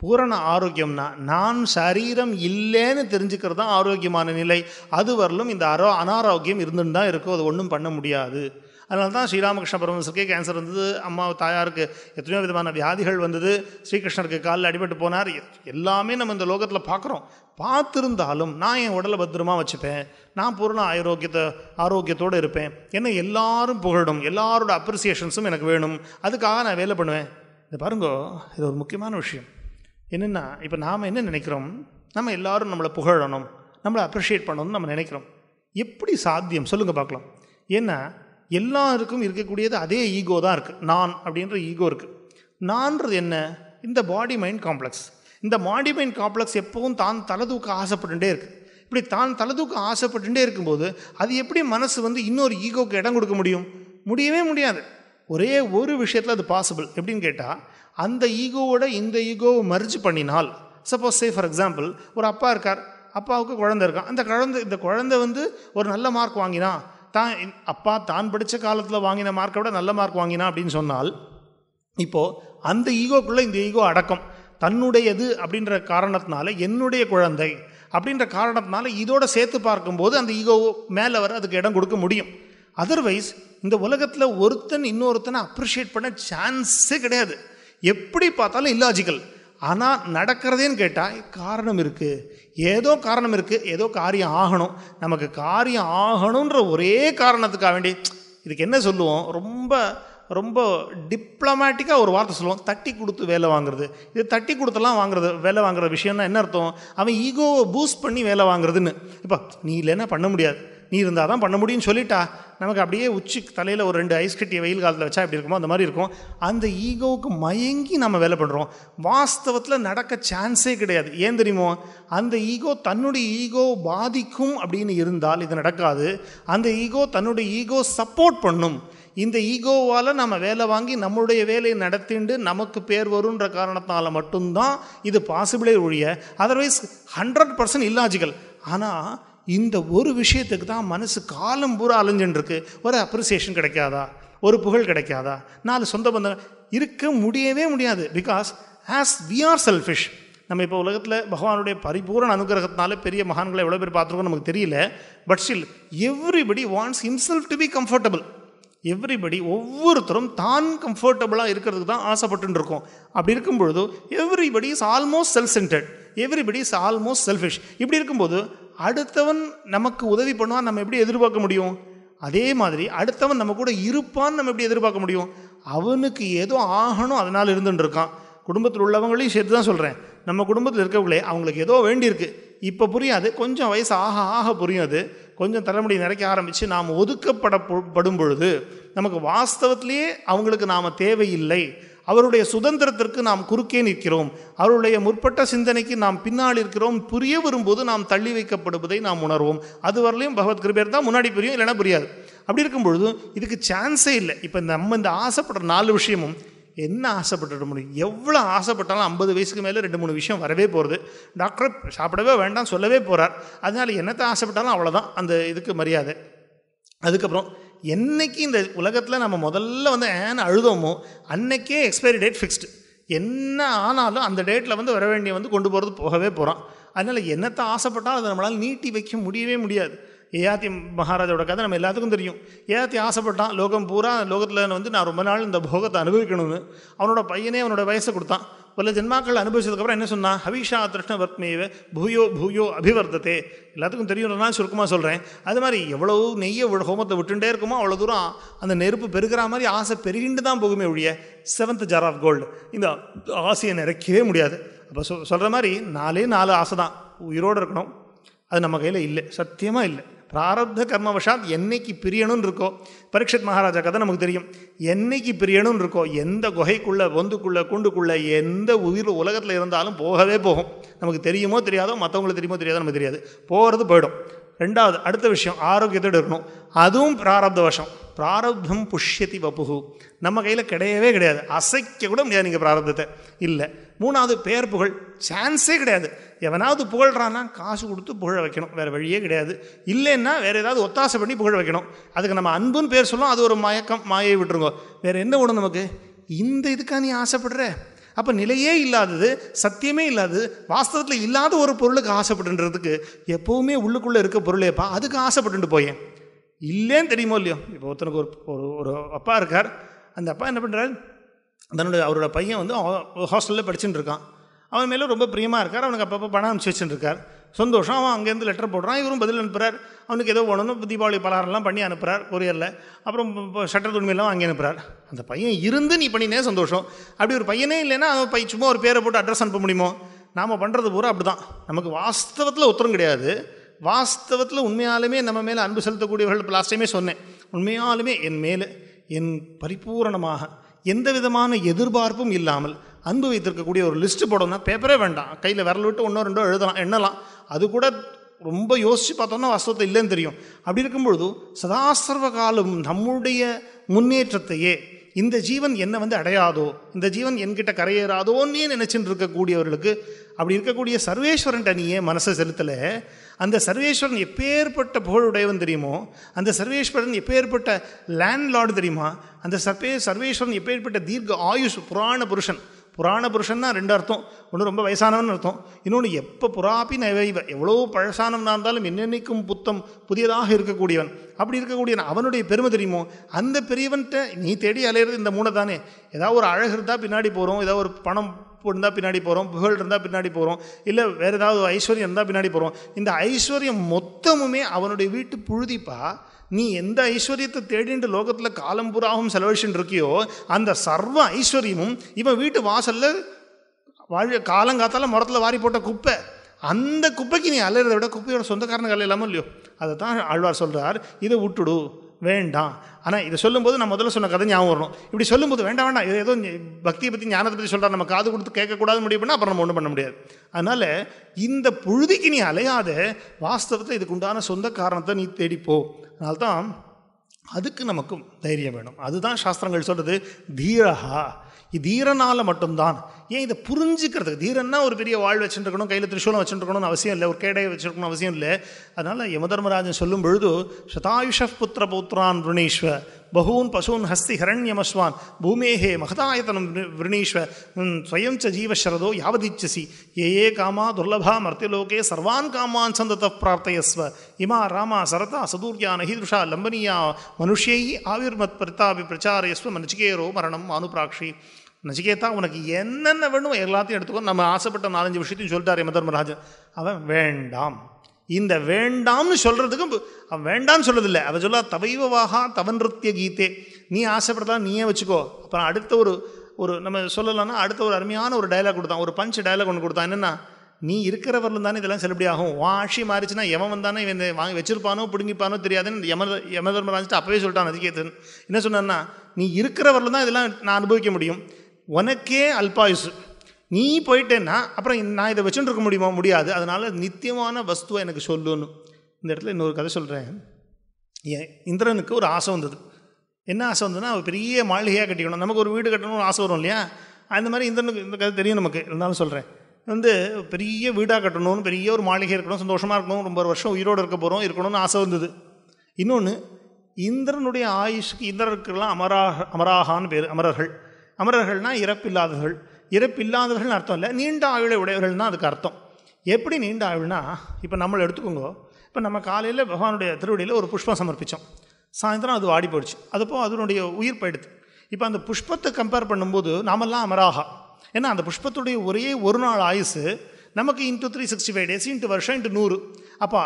பூரண ஆரோக்கியம்னா நான் சரீரம் இல்லைன்னு தெரிஞ்சுக்கிறது தான் ஆரோக்கியமான நிலை அது வரலும் இந்த அரோ அனாரோக்கியம் இருந்துன்னு தான் இருக்கும் அது ஒன்றும் பண்ண முடியாது அதனால தான் ஸ்ரீராமகிருஷ்ண பரமசருக்கே கேன்சர் வந்தது அம்மா தாயாருக்கு எத்தனையோ விதமான வியாதிகள் வந்தது ஸ்ரீகிருஷ்ணருக்கு காலில் அடிபட்டு போனார் எல்லாமே நம்ம இந்த லோகத்தில் பார்க்குறோம் பார்த்துருந்தாலும் நான் என் உடலை பத்திரமா வச்சுப்பேன் நான் பூர்ண ஆரோக்கியத்தை ஆரோக்கியத்தோடு இருப்பேன் என்ன எல்லாரும் புகழும் எல்லாரோட அப்ரிசியேஷன்ஸும் எனக்கு வேணும் அதுக்காக நான் வேலை பண்ணுவேன் இது பாருங்கோ இது ஒரு முக்கியமான விஷயம் என்னென்னா இப்போ நாம் என்ன நினைக்கிறோம் நம்ம எல்லோரும் நம்மளை புகழணும் நம்மளை அப்ரிஷியேட் பண்ணணும்னு நம்ம நினைக்கிறோம் எப்படி சாத்தியம் சொல்லுங்கள் பார்க்கலாம் ஏன்னா எல்லாருக்கும் இருக்கக்கூடியது அதே ஈகோ தான் இருக்குது நான் அப்படின்ற ஈகோ இருக்குது நான்றது என்ன இந்த பாடி மைண்ட் காம்ப்ளெக்ஸ் இந்த பாடி மைண்ட் காம்ப்ளெக்ஸ் எப்பவும் தான் தலை தூக்க ஆசைப்பட்டுட்டே இருக்குது இப்படி தான் தலை தூக்க ஆசைப்பட்டுட்டே இருக்கும்போது அது எப்படி மனசு வந்து இன்னொரு ஈகோக்கு இடம் கொடுக்க முடியும் முடியவே முடியாது ஒரே ஒரு விஷயத்தில் அது பாசிபிள் எப்படின்னு கேட்டால் அந்த ஈகோவோட இந்த ஈகோவை மர்ஜ் பண்ணினால் சப்போஸ் சே ஃபார் எக்ஸாம்பிள் ஒரு அப்பா இருக்கார் அப்பாவுக்கு குழந்தை இருக்கான் அந்த குழந்தை இந்த குழந்தை வந்து ஒரு நல்ல மார்க் வாங்கினா தான் அப்பா தான் படித்த காலத்தில் வாங்கின மார்க்கை விட நல்ல மார்க் வாங்கினா அப்படின்னு சொன்னால் இப்போது அந்த ஈகோக்குள்ளே இந்த ஈகோ அடக்கம் தன்னுடையது அப்படின்ற காரணத்தினால என்னுடைய குழந்தை அப்படின்ற காரணத்தினால இதோட சேர்த்து பார்க்கும்போது அந்த ஈகோ மேலே வர அதுக்கு இடம் கொடுக்க முடியும் அதர்வைஸ் இந்த உலகத்தில் ஒருத்தன் இன்னொருத்தனை அப்ரிஷியேட் பண்ண சான்ஸே கிடையாது எப்படி பார்த்தாலும் இல்லாஜிக்கல் ஆனால் நடக்கிறதேன்னு கேட்டால் காரணம் இருக்குது ஏதோ காரணம் இருக்குது ஏதோ காரியம் ஆகணும் நமக்கு காரியம் ஆகணுன்ற ஒரே காரணத்துக்காக வேண்டி இதுக்கு என்ன சொல்லுவோம் ரொம்ப ரொம்ப டிப்ளமேட்டிக்காக ஒரு வார்த்தை சொல்லுவோம் தட்டி கொடுத்து வேலை வாங்குறது இது தட்டி கொடுத்துலாம் வாங்குறது வேலை வாங்குற விஷயம்னா என்ன அர்த்தம் அவன் ஈகோவை பூஸ்ட் பண்ணி வேலை வாங்குறதுன்னு இப்போ நீ இல்லைன்னா பண்ண முடியாது நீ இருந்தால் தான் பண்ண முடியும்னு சொல்லிட்டா நமக்கு அப்படியே உச்சி தலையில் ஒரு ரெண்டு ஐஸ் கட்டியை வெயில் காலத்தில் வச்சா எப்படி இருக்குமோ அந்த மாதிரி இருக்கும் அந்த ஈகோவுக்கு மயங்கி நம்ம வேலை பண்ணுறோம் வாஸ்தவத்தில் நடக்க சான்ஸே கிடையாது ஏன் தெரியுமோ அந்த ஈகோ தன்னுடைய ஈகோ பாதிக்கும் அப்படின்னு இருந்தால் இது நடக்காது அந்த ஈகோ தன்னுடைய ஈகோ சப்போர்ட் பண்ணும் இந்த ஈகோவால் நம்ம வேலை வாங்கி நம்மளுடைய வேலையை நடத்திண்டு நமக்கு பேர் வரும்ன்ற காரணத்தினால மட்டும்தான் இது பாசிபிளே ஒழிய அதர்வைஸ் ஹண்ட்ரட் பர்சன்ட் இல்லாஜிக்கல் ஆனால் இந்த ஒரு விஷயத்துக்கு தான் மனசு காலம் பூரா அலைஞ்சுட்டுருக்கு ஒரு அப்ரிசியேஷன் கிடைக்காதா ஒரு புகழ் கிடைக்காதா நாலு சொந்த பந்தம் இருக்க முடியவே முடியாது because as we are selfish நம்ம இப்போ உலகத்தில் பகவானுடைய பரிபூரண அனுகிரகத்தினால பெரிய மகான்களை எவ்வளோ பேர் பார்த்துருக்கோம் நமக்கு தெரியல but still everybody wants himself to be comfortable everybody ஒவ்வொருத்தரும் தான் கம்ஃபர்டபுளாக இருக்கிறதுக்கு தான் ஆசைப்பட்டு இருக்கோம் அப்படி இருக்கும்பொழுது everybody is almost self centred everybody is almost selfish இப்படி இருக்கும்போது அடுத்தவன் நமக்கு உதவி பண்ணுவான் நம்ம எப்படி எதிர்பார்க்க முடியும் அதே மாதிரி அடுத்தவன் நம்ம கூட இருப்பான்னு நம்ம எப்படி எதிர்பார்க்க முடியும் அவனுக்கு ஏதோ ஆகணும் அதனால் இருந்துட்டுருக்கான் குடும்பத்தில் உள்ளவங்களையும் சேர்த்து தான் சொல்கிறேன் நம்ம குடும்பத்தில் இருக்கவங்களே அவங்களுக்கு ஏதோ வேண்டியிருக்கு இப்போ புரியாது கொஞ்சம் வயசு ஆக ஆக புரியும் அது கொஞ்சம் தலைமுடி நிறைக்க ஆரம்பித்து நாம் ஒதுக்கப்பட பொழுது நமக்கு வாஸ்தவத்திலேயே அவங்களுக்கு நாம் தேவையில்லை அவருடைய சுதந்திரத்திற்கு நாம் குறுக்கே நிற்கிறோம் அவருடைய முற்பட்ட சிந்தனைக்கு நாம் பின்னால் இருக்கிறோம் புரிய வரும்போது நாம் தள்ளி வைக்கப்படுவதை நாம் உணர்வோம் அது வரலையும் பகவத் கிருபேர் தான் முன்னாடி புரியும் இல்லைனா புரியாது அப்படி இருக்கும்பொழுது இதுக்கு சான்ஸே இல்லை இப்போ நம்ம இந்த ஆசைப்படுற நாலு விஷயமும் என்ன ஆசைப்பட்டுட முடியும் எவ்வளோ ஆசைப்பட்டாலும் ஐம்பது வயசுக்கு மேலே ரெண்டு மூணு விஷயம் வரவே போகிறது டாக்டர் சாப்பிடவே வேண்டாம் சொல்லவே போகிறார் அதனால் என்னத்தை ஆசைப்பட்டாலும் அவ்வளோதான் அந்த இதுக்கு மரியாதை அதுக்கப்புறம் என்றைக்கு இந்த உலகத்தில் நம்ம முதல்ல வந்து ஏன் அழுதோமோ அன்னைக்கே எக்ஸ்பைரி டேட் ஃபிக்ஸ்டு என்ன ஆனாலும் அந்த டேட்டில் வந்து வர வேண்டிய வந்து கொண்டு போகிறது போகவே போகிறோம் அதனால் என்னத்தை ஆசைப்பட்டாலும் அதை நம்மளால் நீட்டி வைக்க முடியவே முடியாது ஏஆத்தி மகாராஜோட கதை நம்ம எல்லாத்துக்கும் தெரியும் ஏஆத்தி ஆசைப்பட்டான் லோகம் பூரா லோகத்தில் வந்து நான் ரொம்ப நாள் இந்த போகத்தை அனுபவிக்கணும்னு அவனோட பையனே அவனோட வயசை கொடுத்தான் பல ஜென்மாக்கள் அனுபவிச்சதுக்கப்புறம் என்ன சொன்னால் ஹவிஷா திருஷ்ண வர்த்மேவ பூயோ பூயோ அபிவர்த்ததே எல்லாத்துக்கும் தெரியும்னா சுருக்கமாக சொல்கிறேன் அது மாதிரி எவ்வளோ நெய்ய ஹோமத்தை விட்டுட்டே இருக்குமோ அவ்வளோ தூரம் அந்த நெருப்பு பெருக்கிற மாதிரி ஆசை பெருகிண்டு தான் போகுமே ஒழிய செவன்த் ஜார் ஆஃப் கோல்டு இந்த ஆசையை நிறைக்கவே முடியாது அப்போ சொ சொல்கிற மாதிரி நாலே நாலு ஆசை தான் உயிரோடு இருக்கணும் அது நம்ம கையில் இல்லை சத்தியமாக இல்லை பிராரப்த கர்மவசாத் என்னைக்கு பிரியணும்னு இருக்கோ பரீட்சத் மகாராஜா கதை நமக்கு தெரியும் என்னைக்கு பிரியணும்னு இருக்கோ எந்த குகைக்குள்ளே பொந்துக்குள்ளே குண்டுக்குள்ளே எந்த உயிர் உலகத்தில் இருந்தாலும் போகவே போகும் நமக்கு தெரியுமோ தெரியாதோ மற்றவங்களுக்கு தெரியுமோ தெரியாதோ நமக்கு தெரியாது போகிறது போயிடும் ரெண்டாவது அடுத்த விஷயம் ஆரோக்கியத்தோடு இருக்கணும் அதுவும் பிராரப்த வசம் பிராரப்தம் புஷ்யதி வப்புகு நம்ம கையில் கிடையவே கிடையாது அசைக்க கூட முடியாது நீங்கள் பிராரப்தத்தை இல்லை மூணாவது பேர் புகழ் சான்ஸே கிடையாது எவனாவது புகழ்றான்னா காசு கொடுத்து புகழ வைக்கணும் வேறு வழியே கிடையாது இல்லைன்னா வேறு ஏதாவது ஒத்தாசை பண்ணி புகழ வைக்கணும் அதுக்கு நம்ம அன்புன்னு பேர் சொல்லும் அது ஒரு மயக்கம் மாயை விட்டுருங்கோ வேறு என்ன ஒன்று நமக்கு இந்த இதுக்காக நீ ஆசைப்படுற அப்போ நிலையே இல்லாதது சத்தியமே இல்லாதது வாஸ்தவத்தில் இல்லாத ஒரு பொருளுக்கு ஆசைப்பட்டுன்றதுக்கு எப்போவுமே உள்ளுக்குள்ளே இருக்க பொருளேப்பா அதுக்கு ஆசைப்பட்டு போயேன் இல்லைன்னு தெரியுமோ இல்லையோ இப்போ ஒருத்தனுக்கு ஒரு ஒரு ஒரு அப்பா இருக்கார் அந்த அப்பா என்ன பண்ணுறாரு தன்னுடைய அவரோட பையன் வந்து ஹாஸ்டலில் படிச்சுட்டு இருக்கான் அவன் மேலே ரொம்ப பிரியமாக இருக்கார் அவனுக்கு அப்பப்போ பணம் அனுப்பிச்சு வச்சுட்டு இருக்கார் சந்தோஷம் அவன் அங்கேருந்து லெட்டர் போடுறான் இவரும் பதில் அனுப்புகிறார் அவனுக்கு ஏதோ ஒன்று தீபாவளி பலகாரம்லாம் பண்ணி அனுப்புகிறார் கொரியரில் அப்புறம் ஷட்டர் துணிமையெல்லாம் வாங்கி அனுப்புகிறார் அந்த பையன் இருந்து நீ பண்ணினே சந்தோஷம் அப்படி ஒரு பையனே இல்லைன்னா அவன் பை சும்மா ஒரு பேரை போட்டு அட்ரஸ் அனுப்ப முடியுமோ நாம் பண்ணுறது பூரா அப்படி தான் நமக்கு வாஸ்தவத்தில் உத்தரம் கிடையாது வாஸ்தவத்தில் உண்மையாலுமே நம்ம மேலே அன்பு செலுத்தக்கூடியவர்கள் லாஸ்ட் டைமே சொன்னேன் உண்மையாலுமே என் மேலே என் பரிபூரணமாக எந்த விதமான எதிர்பார்ப்பும் இல்லாமல் அன்பு வைத்திருக்கக்கூடிய ஒரு லிஸ்ட்டு போடணும்னா பேப்பரே வேண்டாம் கையில் விரல் விட்டு ஒன்றோ ரெண்டோ எழுதலாம் எண்ணலாம் அது கூட ரொம்ப யோசித்து பார்த்தோம்னா வாஸ்தவத்தை இல்லைன்னு தெரியும் அப்படி இருக்கும்பொழுது சதாசர்வ காலம் நம்முடைய முன்னேற்றத்தையே இந்த ஜீவன் என்னை வந்து அடையாதோ இந்த ஜீவன் என்கிட்ட கரையேறாதோன்னே நினச்சிட்டு இருக்கக்கூடியவர்களுக்கு அப்படி இருக்கக்கூடிய சர்வேஸ்வரன்ட்ட நீ ஏன் மனசை செலுத்தலை அந்த சர்வேஸ்வரன் எப்பேற்பட்ட புகழுடையவன் தெரியுமோ அந்த சர்வேஸ்வரன் எப்பேற்பட்ட லேண்ட்லார்டு தெரியுமா அந்த சர்வே சர்வேஸ்வரன் எப்பேற்பட்ட தீர்க்க ஆயுஷ் புராண புருஷன் புராண புருஷன்னா ரெண்டு அர்த்தம் ஒன்று ரொம்ப வயசானவன் அர்த்தம் இன்னொன்று எப்போ புறாப்பி நவைவ எவ்வளோ பழசானவனாக இருந்தாலும் என்னென்னைக்கும் புத்தம் புதியதாக இருக்கக்கூடியவன் அப்படி இருக்கக்கூடியவன் அவனுடைய பெருமை தெரியுமோ அந்த பெரியவன்கிட்ட நீ தேடி அலையிறது இந்த மூணை தானே ஏதாவது ஒரு அழகு இருந்தால் பின்னாடி போகிறோம் ஏதாவது ஒரு பணம் இருந்தால் பின்னாடி போகிறோம் புகழ் இருந்தால் பின்னாடி போகிறோம் இல்லை வேறு ஏதாவது ஐஸ்வர்யம் இருந்தால் பின்னாடி போகிறோம் இந்த ஐஸ்வர்யம் மொத்தமுமே அவனுடைய வீட்டு புழுதிப்பா நீ எந்த ஐஸ்வர்யத்தை தேடிண்டு லோகத்தில் காலம் புறாவும் செலவழிச்சுட்டு இருக்கியோ அந்த சர்வ ஐஸ்வர்யமும் இவன் வீட்டு வாசலில் வாழ காத்தாலும் மரத்தில் வாரி போட்ட குப்பை அந்த குப்பைக்கு நீ அலையிறத விட குப்பையோட சொந்தக்காரன் அலையிலாமல் இல்லையோ அதை தான் ஆழ்வார் சொல்கிறார் இதை விட்டுடு வேண்டாம் ஆனால் இதை சொல்லும்போது நான் முதல்ல சொன்ன கதை ஞாபகம் வரணும் இப்படி சொல்லும்போது வேண்டாம் வேண்டாம் ஏதோ பக்தியை பற்றி ஞானத்தை பற்றி சொல்கிறார் நம்ம காது கொடுத்து கேட்கக்கூடாது முடியும் அப்படின்னா அப்புறம் நம்ம ஒன்றும் பண்ண முடியாது அதனால் இந்த புழுதிக்கு நீ அலையாத வாஸ்தவத்தை இதுக்கு உண்டான சொந்த காரணத்தை நீ தேடிப்போ அதனால்தான் அதுக்கு நமக்கும் தைரியம் வேணும் அதுதான் சாஸ்திரங்கள் சொல்கிறது தீரஹா இது தீரனால் மட்டும்தான் ஏன் இதை புரிஞ்சுக்கிறதுக்கு தீரன்னா ஒரு பெரிய வாழ் வச்சுருக்கணும் கையில் திருஷூலம் வச்சுருக்கணும்னு அவசியம் இல்லை ஒரு கேடையை வச்சுருக்கணும் அவசியம் இல்லை அதனால் யமதர்மராஜன் சொல்லும் பொழுது சதாயுஷ புத்திர புத்திரான் புருணேஸ்வர் பகூன் பசூன் ஹஸ்தி ஹரண்யமஸ்வான் பூமேஹே மகதாயத்தனம் விரணீஸ்வ ஸ்வயம் ச ஜீவஸ்ரதோ யாவதிச்சசி ஏ ஏ காமா துர்லபா மர்த்தியலோகே சர்வான் காமான் சந்தத பிராப்தயஸ்வ இமா ராமா சரதா சதூர்யான ஹீதுஷா லம்பனியா மனுஷை ஆவிர்மத் பிரதாபி பிரச்சாரயஸ்வ நச்சிகேரோ மரணம் அனுப்ராட்சி நச்சிகேதா உனக்கு என்னென்ன வேணுமோ எல்லாத்தையும் எடுத்துக்கோ நம்ம ஆசைப்பட்ட நாலஞ்சு விஷயத்தையும் சொல்லிட்டார் யமதர்மராஜன் அவன் வேண்டாம் இந்த வேண்டாம்னு சொல்கிறதுக்கும் அவன் வேண்டாம்னு சொல்கிறதில்ல அவன் சொல்ல தவைவவாகா தவநிருத்திய கீதே நீ ஆசைப்படுறதா நீயே வச்சுக்கோ அப்புறம் அடுத்த ஒரு ஒரு நம்ம சொல்லலாம்னா அடுத்த ஒரு அருமையான ஒரு டைலாக் கொடுத்தான் ஒரு பஞ்ச் டைலாக் ஒன்று கொடுத்தான் என்னென்னா நீ இருக்கிறவர்கள் தானே இதெல்லாம் செல்லுபடி ஆகும் வாஷி மாறிச்சுன்னா எவன் வந்தானே இவன் வாங்கி வச்சிருப்பானோ பிடுங்கிப்பானோ தெரியாதுன்னு யம யம தர்மராஜ்ட்டு அப்பவே சொல்லிட்டான் அதுக்கேத்து என்ன சொன்னான்னா நீ இருக்கிறவர்கள் தான் இதெல்லாம் நான் அனுபவிக்க முடியும் உனக்கே அல்பாயுசு நீ போயிட்டேன்னா அப்புறம் நான் இதை வச்சுட்டு இருக்க முடியுமா முடியாது அதனால் நித்தியமான வஸ்துவை எனக்கு சொல்லுன்னு இந்த இடத்துல இன்னொரு கதை சொல்கிறேன் ஏன் இந்திரனுக்கு ஒரு ஆசை வந்தது என்ன ஆசை வந்ததுன்னா ஒரு பெரிய மாளிகையாக கட்டிக்கணும் நமக்கு ஒரு வீடு கட்டணும்னு ஆசை வரும் இல்லையா அந்த மாதிரி இந்திரனுக்கு இந்த கதை தெரியும் நமக்கு இருந்தாலும் சொல்கிறேன் வந்து பெரிய வீடாக கட்டணும்னு பெரிய ஒரு மாளிகை இருக்கணும் சந்தோஷமாக இருக்கணும் ரொம்ப வருஷம் உயிரோடு இருக்க போகிறோம் இருக்கணும்னு ஆசை வந்தது இன்னொன்று இந்திரனுடைய ஆயுஷ்க்கு இந்திரருக்கெல்லாம் அமராக அமராகான்னு பேர் அமரர்கள் அமரர்கள்னால் இறப்பில்லாதவர்கள் இறப்பு இல்லாதவர்கள் அர்த்தம் இல்லை நீண்ட ஆயுளை உடையவர்கள் தான் அதுக்கு அர்த்தம் எப்படி நீண்ட ஆயுள்னா இப்போ நம்மளை எடுத்துக்கோங்க இப்போ நம்ம காலையில் பகவானுடைய திருவடியில் ஒரு புஷ்பம் சமர்ப்பித்தோம் சாயந்தரம் அது வாடி போயிடுச்சு அதுப்போ அதனுடைய உயிர் போயிடுது இப்போ அந்த புஷ்பத்தை கம்பேர் பண்ணும்போது நாமெல்லாம் அமராகா ஏன்னா அந்த புஷ்பத்துடைய ஒரே ஒரு நாள் ஆயுசு நமக்கு into three sixty five days into வருஷம் இன்ட்டு நூறு அப்போ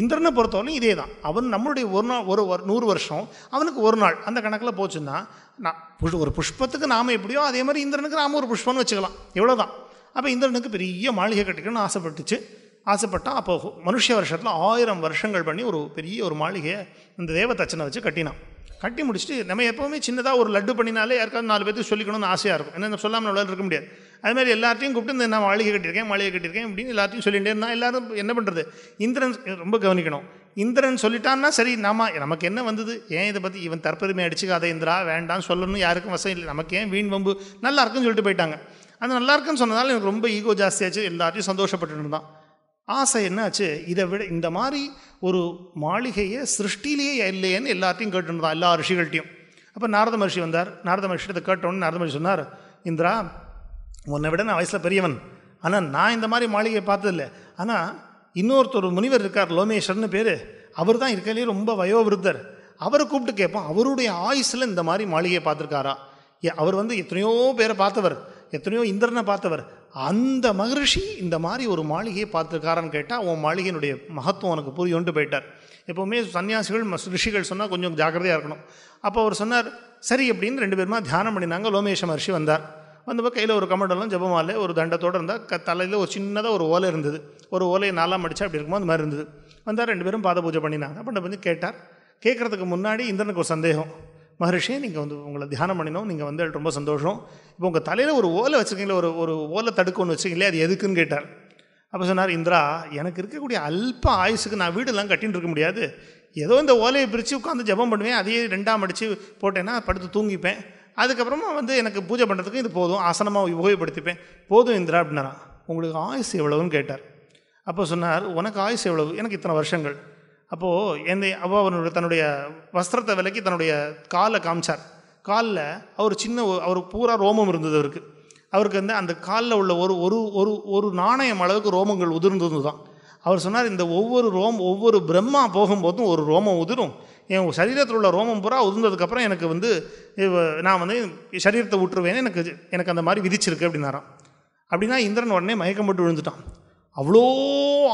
இந்திரனை பொறுத்தவரையும் இதே தான் அவன் நம்மளுடைய ஒரு நாள் ஒரு நூறு வருஷம் அவனுக்கு ஒரு நாள் அந்த கணக்கில் போச்சுன்னா நான் புஷ் ஒரு புஷ்பத்துக்கு நாம் எப்படியோ அதே மாதிரி இந்திரனுக்கு நாம் ஒரு புஷ்பம்னு வச்சுக்கலாம் இவ்வளோதான் தான் அப்போ இந்திரனுக்கு பெரிய மாளிகை கட்டிக்கணும்னு ஆசைப்பட்டுச்சு ஆசைப்பட்டான் அப்போ மனுஷ வருஷத்தில் ஆயிரம் வருஷங்கள் பண்ணி ஒரு பெரிய ஒரு மாளிகையை இந்த தேவத்தச்சனை வச்சு கட்டினான் கட்டி முடிச்சுட்டு நம்ம எப்போவுமே சின்னதாக ஒரு லட்டு பண்ணினாலே யாருக்காவது நாலு பேருக்கு சொல்லிக்கணும்னு ஆசையாக இருக்கும் என்ன சொல்லாமல் நல்லா இருக்க முடியாது அது மாதிரி எல்லாத்தையும் கூப்பிட்டு நான் மாளிகை கட்டியிருக்கேன் மாளிகை கட்டியிருக்கேன் அப்படின்னு எல்லாத்தையும் சொல்லிகிட்டே இருந்தால் எல்லோரும் என்ன பண்ணுறது இந்திரன் ரொம்ப கவனிக்கணும் இந்திரன் சொல்லிட்டான்னா சரி நாம நமக்கு என்ன வந்தது ஏன் இதை பற்றி இவன் தற்பெருமை அடிச்சுக்காத இந்திரா வேண்டாம் சொல்லணும் யாருக்கும் வசதி இல்லை நமக்கு ஏன் வீண் வம்பு நல்லா இருக்குன்னு சொல்லிட்டு போயிட்டாங்க அந்த நல்லா இருக்குன்னு சொன்னதால் எனக்கு ரொம்ப ஈகோ ஜாஸ்தியாச்சு எல்லாத்தையும் சந்தோஷப்பட்டு இருந்தான் ஆசை என்னாச்சு இதை விட இந்த மாதிரி ஒரு மாளிகையை சிருஷ்டிலேயே இல்லையேன்னு எல்லாத்தையும் கேட்டுருந்தான் எல்லா ரிஷிகள்ட்டையும் அப்போ நாரத மகர்ஷி வந்தார் நாரத மகர்ஷிட்ட கேட்டோன்னு நாரத மகர்ஷி சொன்னார் இந்திரா உன்னை விட நான் வயசில் பெரியவன் ஆனால் நான் இந்த மாதிரி மாளிகையை பார்த்ததில்லை ஆனால் இன்னொருத்தர் முனிவர் இருக்கார் லோமேஸ்வர்னு பேர் அவர் தான் இருக்கிறதுலே ரொம்ப வயோவிருத்தர் அவரை கூப்பிட்டு கேட்போம் அவருடைய ஆயுஸில் இந்த மாதிரி மாளிகையை பார்த்துருக்காரா அவர் வந்து எத்தனையோ பேரை பார்த்தவர் எத்தனையோ இந்திரனை பார்த்தவர் அந்த மகரிஷி இந்த மாதிரி ஒரு மாளிகையை பார்த்துருக்காரான்னு கேட்டால் உன் மாளிகையினுடைய மகத்துவம் உனக்கு புரியும்ட்டு போயிட்டார் எப்போவுமே சன்னியாசிகள் ரிஷிகள் சொன்னால் கொஞ்சம் ஜாக்கிரதையாக இருக்கணும் அப்போ அவர் சொன்னார் சரி அப்படின்னு ரெண்டு பேருமா தியானம் பண்ணினாங்க லோமேஷ மகர்ஷி வந்தார் வந்தப்போ கையில் ஒரு கமண்டலம் ஜபமாலே ஒரு தண்டத்தோடு இருந்தால் க தலையில் ஒரு சின்னதாக ஒரு ஓலை இருந்தது ஒரு ஓலையை நாலாம் அடித்தா அப்படி இருக்குமோ அந்த மாதிரி இருந்தது வந்தால் ரெண்டு பேரும் பாத பூஜை பண்ணினாங்க அப்போ வந்து கேட்டார் கேட்குறதுக்கு முன்னாடி இந்திரனுக்கு ஒரு சந்தேகம் மகர்ஷி நீங்கள் வந்து உங்களை தியானம் பண்ணினோம் நீங்கள் வந்து ரொம்ப சந்தோஷம் இப்போ உங்கள் தலையில் ஒரு ஓலை வச்சுருக்கீங்களே ஒரு ஒரு ஓலை தடுக்க ஒன்று வச்சுக்கீங்களே அது எதுக்குன்னு கேட்டார் அப்போ சொன்னார் இந்திரா எனக்கு இருக்கக்கூடிய அல்ப ஆயுசுக்கு நான் வீடெல்லாம் கட்டின்னு இருக்க முடியாது ஏதோ இந்த ஓலையை பிரித்து உட்காந்து ஜபம் பண்ணுவேன் அதையே ரெண்டாம் அடித்து போட்டேன்னா படுத்து தூங்கிப்பேன் அதுக்கப்புறமா வந்து எனக்கு பூஜை பண்ணுறதுக்கு இது போதும் ஆசனமாக உபயோகப்படுத்திப்பேன் போதும் இந்திரா அப்படின்னாரா உங்களுக்கு ஆயுசு எவ்வளவுன்னு கேட்டார் அப்போ சொன்னார் உனக்கு ஆயுசு எவ்வளவு எனக்கு இத்தனை வருஷங்கள் அப்போது எந்த அவ அவனுடைய தன்னுடைய வஸ்திரத்தை விலக்கி தன்னுடைய காலை காமிச்சார் காலில் அவர் சின்ன அவர் பூரா ரோமம் இருந்தது அவருக்கு அவருக்கு வந்து அந்த காலில் உள்ள ஒரு ஒரு ஒரு ஒரு நாணயம் அளவுக்கு ரோமங்கள் உதிர்ந்தது தான் அவர் சொன்னார் இந்த ஒவ்வொரு ரோம் ஒவ்வொரு பிரம்மா போகும்போதும் ஒரு ரோமம் உதிரும் என் சரீரத்தில் உள்ள ரோமம் பூரா உதிர்ந்ததுக்கப்புறம் எனக்கு வந்து நான் வந்து சரீரத்தை விட்டுருவேன் எனக்கு எனக்கு அந்த மாதிரி விதிச்சிருக்கு அப்படின்னாராம் அப்படின்னா இந்திரன் உடனே மயக்கம் போட்டு விழுந்துட்டான் அவ்வளோ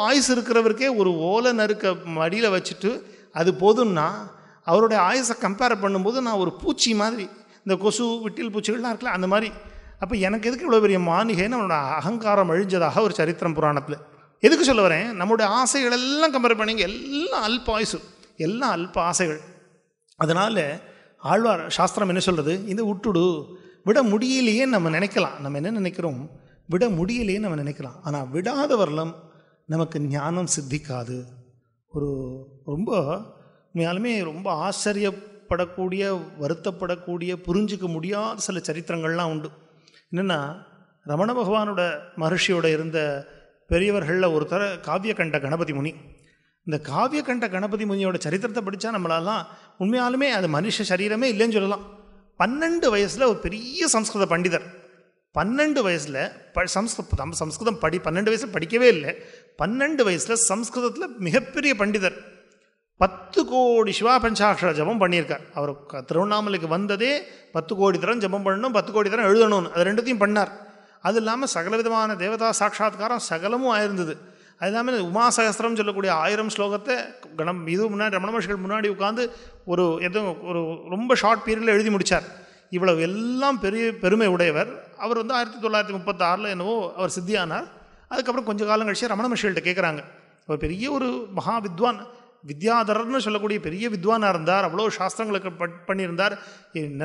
ஆயுஸ் இருக்கிறவருக்கே ஒரு ஓலை நறுக்க மடியில் வச்சுட்டு அது போதும்னா அவருடைய ஆயுசை கம்பேர் பண்ணும்போது நான் ஒரு பூச்சி மாதிரி இந்த கொசு விட்டில் பூச்சிகள்லாம் இருக்குல்ல அந்த மாதிரி அப்போ எனக்கு எதுக்கு இவ்வளோ பெரிய மாணிகைன்னு அவனோட அகங்காரம் அழிஞ்சதாக ஒரு சரித்திரம் புராணத்தில் எதுக்கு சொல்ல வரேன் நம்முடைய ஆசைகள் எல்லாம் கம்பேர் பண்ணிங்க எல்லாம் அல்பாயுசு எல்லாம் அல்ப ஆசைகள் அதனால் ஆழ்வார் சாஸ்திரம் என்ன சொல்கிறது இந்த விட்டுடு விட முடியலையே நம்ம நினைக்கலாம் நம்ம என்ன நினைக்கிறோம் விட முடியலையே நம்ம நினைக்கலாம் ஆனால் விடாத வரலம் நமக்கு ஞானம் சித்திக்காது ஒரு ரொம்ப உண்மையாலுமே ரொம்ப ஆச்சரியப்படக்கூடிய வருத்தப்படக்கூடிய புரிஞ்சிக்க முடியாத சில சரித்திரங்கள்லாம் உண்டு என்னென்னா ரமண பகவானோட மகர்ஷியோட இருந்த பெரியவர்களில் ஒருத்தர காவிய கண்ட கணபதி முனி இந்த காவிய கண்ட கணபதி முனியோட சரித்திரத்தை படித்தா நம்மளாலாம் உண்மையாலுமே அது மனுஷ சரீரமே இல்லைன்னு சொல்லலாம் பன்னெண்டு வயசில் ஒரு பெரிய சம்ஸ்கிருத பண்டிதர் பன்னெண்டு வயசில் ப சம்ஸ்கிருத நம்ம சம்ஸ்கிருதம் படி பன்னெண்டு வயசில் படிக்கவே இல்லை பன்னெண்டு வயசில் சம்ஸ்கிருதத்தில் மிகப்பெரிய பண்டிதர் பத்து கோடி சிவா பஞ்சாட்சர ஜபம் பண்ணியிருக்கார் அவர் திருவண்ணாமலைக்கு வந்ததே பத்து கோடி தரம் ஜபம் பண்ணணும் பத்து கோடி தரம் எழுதணும்னு அது ரெண்டுத்தையும் பண்ணார் அது இல்லாமல் சகல விதமான தேவதா சாட்சாத்காரம் சகலமும் ஆயிருந்தது உமா உமாசகஸ்திரம் சொல்லக்கூடிய ஆயிரம் ஸ்லோகத்தை கணம் இதுவும் முன்னாடி ரமண மகர்ஷிகள் முன்னாடி உட்காந்து ஒரு எதுவும் ஒரு ரொம்ப ஷார்ட் பீரியடில் எழுதி முடித்தார் இவ்வளவு எல்லாம் பெரிய பெருமை உடையவர் அவர் வந்து ஆயிரத்தி தொள்ளாயிரத்தி முப்பத்தாறில் என்னவோ அவர் சித்தியானார் அதுக்கப்புறம் கொஞ்சம் காலம் கழிச்சு ரமண மகர்ஷிகள்கிட்ட கேட்குறாங்க அவர் பெரிய ஒரு மகா வித்வான் வித்யாதரர்னு சொல்லக்கூடிய பெரிய வித்வானாக இருந்தார் அவ்வளோ சாஸ்திரங்களுக்கு பட் பண்ணியிருந்தார்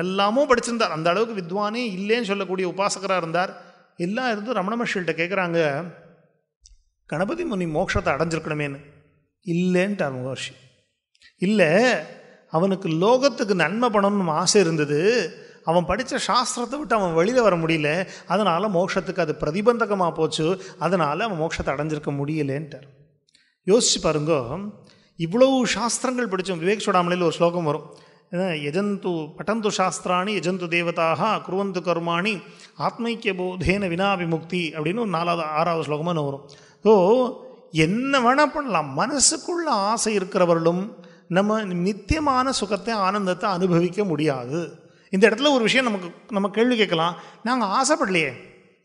எல்லாமும் படிச்சிருந்தார் அந்த அளவுக்கு வித்வானே இல்லைன்னு சொல்லக்கூடிய உபாசகராக இருந்தார் எல்லாம் இருந்து ரமண மகர்ஷிகள்கிட்ட கேட்குறாங்க கணபதி முனி மோட்சத்தை அடைஞ்சிருக்கணுமேனு இல்லைன்ட்டார் மகர்ஷி இல்லை அவனுக்கு லோகத்துக்கு நன்மை பண்ணணும்னு ஆசை இருந்தது அவன் படித்த சாஸ்திரத்தை விட்டு அவன் வெளியில் வர முடியல அதனால் மோட்சத்துக்கு அது பிரதிபந்தகமாக போச்சு அதனால் அவன் மோட்சத்தை அடைஞ்சிருக்க முடியலேன்ட்டார் யோசிச்சு பாருங்கோ இவ்வளவு சாஸ்திரங்கள் படித்தோம் விவேக் சுடாமலையில் ஒரு ஸ்லோகம் வரும் யஜந்து பட்டந்து சாஸ்திராணி யஜந்து தேவதாக குருவந்து கர்மாணி ஆத்மைக்கிய போதேன வினாபிமுக்தி அப்படின்னு ஒரு நாலாவது ஆறாவது ஸ்லோகமாக வரும் ஓ என்ன வேணால் பண்ணலாம் மனசுக்குள்ள ஆசை இருக்கிறவர்களும் நம்ம நித்தியமான சுகத்தை ஆனந்தத்தை அனுபவிக்க முடியாது இந்த இடத்துல ஒரு விஷயம் நமக்கு நம்ம கேள்வி கேட்கலாம் நாங்கள் ஆசைப்படலையே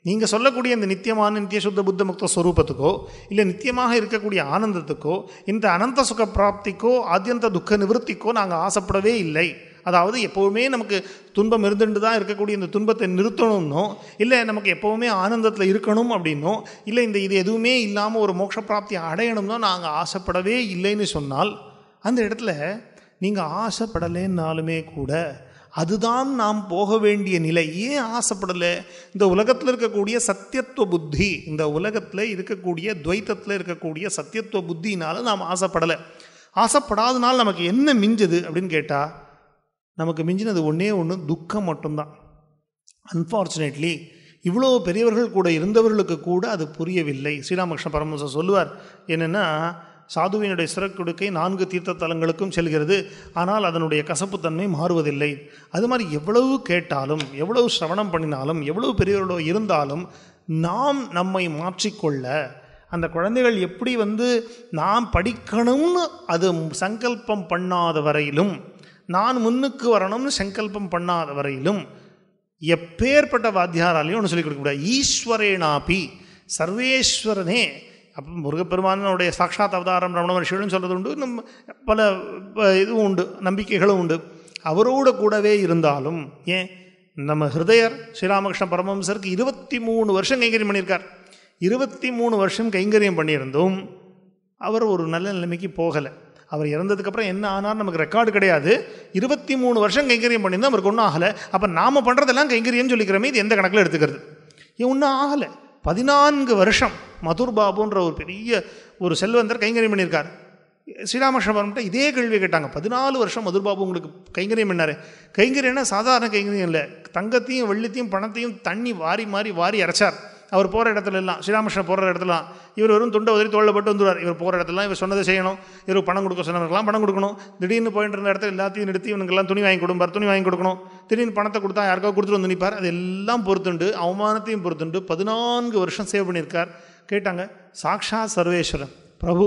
நீங்கள் சொல்லக்கூடிய இந்த நித்தியமான நித்திய சுத்த புத்த முக்த ஸ்வரூபத்துக்கோ இல்லை நித்தியமாக இருக்கக்கூடிய ஆனந்தத்துக்கோ இந்த அனந்த சுக பிராப்திக்கோ ஆத்தியந்த துக்க நிவர்த்திக்கோ நாங்கள் ஆசைப்படவே இல்லை அதாவது எப்போவுமே நமக்கு துன்பம் இருந்துட்டு தான் இருக்கக்கூடிய இந்த துன்பத்தை நிறுத்தணும்னோ இல்லை நமக்கு எப்போவுமே ஆனந்தத்தில் இருக்கணும் அப்படின்னோ இல்லை இந்த இது எதுவுமே இல்லாமல் ஒரு மோட்ச பிராப்தியை அடையணும்னோ நாங்கள் ஆசைப்படவே இல்லைன்னு சொன்னால் அந்த இடத்துல நீங்கள் ஆசைப்படலைன்னாலுமே கூட அதுதான் நாம் போக வேண்டிய நிலை ஏன் ஆசைப்படலை இந்த உலகத்தில் இருக்கக்கூடிய சத்தியத்துவ புத்தி இந்த உலகத்தில் இருக்கக்கூடிய துவைத்தத்தில் இருக்கக்கூடிய சத்தியத்துவ புத்தினால நாம் ஆசைப்படலை ஆசைப்படாதனால நமக்கு என்ன மிஞ்சுது அப்படின்னு கேட்டால் நமக்கு மிஞ்சினது ஒன்றே ஒன்று துக்கம் மட்டும்தான் அன்ஃபார்ச்சுனேட்லி இவ்வளோ பெரியவர்கள் கூட இருந்தவர்களுக்கு கூட அது புரியவில்லை ஸ்ரீராமகிருஷ்ண பரமசம் சொல்லுவார் என்னென்னா சாதுவினுடைய சிறக்குடுக்கை நான்கு தீர்த்த தலங்களுக்கும் செல்கிறது ஆனால் அதனுடைய கசப்புத்தன்மை மாறுவதில்லை அது மாதிரி எவ்வளவு கேட்டாலும் எவ்வளவு சிரவணம் பண்ணினாலும் எவ்வளவு பெரியவர்களோ இருந்தாலும் நாம் நம்மை மாற்றிக்கொள்ள அந்த குழந்தைகள் எப்படி வந்து நாம் படிக்கணும்னு அது சங்கல்பம் பண்ணாத வரையிலும் நான் முன்னுக்கு வரணும்னு சங்கல்பம் பண்ணாத வரையிலும் எப்பேற்பட்ட வாத்தியாராலையும் ஒன்று சொல்லிக் கொடுக்கக்கூடாது ஈஸ்வரேனாபி சர்வேஸ்வரனே அப்போ முருகப்பெருமானனுடைய சாட்சாத் அவதாரம் ரமண மனுஷிகளும் சொல்கிறது உண்டு நம்ம பல இதுவும் உண்டு நம்பிக்கைகளும் உண்டு அவரோட கூடவே இருந்தாலும் ஏன் நம்ம ஹிருதயர் ஸ்ரீராமகிருஷ்ண பரமஹம்சருக்கு இருபத்தி மூணு வருஷம் கைங்கரியம் பண்ணியிருக்கார் இருபத்தி மூணு வருஷம் கைங்கரியம் பண்ணியிருந்தும் அவர் ஒரு நல்ல நிலைமைக்கு போகலை அவர் இறந்ததுக்கப்புறம் என்ன ஆனார் நமக்கு ரெக்கார்டு கிடையாது இருபத்தி மூணு வருஷம் கைங்கரியம் பண்ணியிருந்தா அவருக்கு ஒன்றும் ஆகலை அப்போ நாம் பண்ணுறதெல்லாம் கைங்கரியம்னு சொல்லிக்கிறோமே இது எந்த கணக்கில் எடுத்துக்கிறது ஏன் ஒன்றும் ஆகலை பதினான்கு வருஷம் மதுர் பாபுன்ற ஒரு பெரிய ஒரு செல்வந்தர் கைங்கரியம் பண்ணியிருக்கார் ஸ்ரீராமகிருஷ்ணபுரம்கிட்ட இதே கேள்வி கேட்டாங்க பதினாலு வருஷம் மதுர் பாபு உங்களுக்கு கைங்கரியம் பண்ணார் கைங்கரியம்னா சாதாரண கைங்கரியம் இல்லை தங்கத்தையும் வெள்ளத்தையும் பணத்தையும் தண்ணி வாரி மாறி வாரி அரைச்சார் அவர் போகிற இடத்துல எல்லாம் ஸ்ரீராமகிருஷ்ணன் போகிற இடத்துலாம் இவர் வெறும் துண்டை உதறி தோழப்பட்டு வந்துடுவார் இவர் போகிற இடத்துலாம் இவர் சொன்னதை செய்யணும் இவர் பணம் கொடுக்க சொன்னவர்கள்லாம் பணம் கொடுக்கணும் திடீர்னு போயிட்டு இருந்த இடத்துல எல்லாத்தையும் நிறுத்தி இவனுக்கெல்லாம் துணி வாங்கி கொடுப்பார் துணி வாங்கி கொடுக்கணும் திடீர்னு பணத்தை கொடுத்தா யாருக்கோ கொடுத்துட்டு வந்து நிற்பார் அது எல்லாம் பொறுத்துண்டு அவமானத்தையும் பொறுத்துண்டு பதினான்கு வருஷம் சேவ் பண்ணியிருக்கார் கேட்டாங்க சாக்ஷா சர்வேஸ்வரன் பிரபு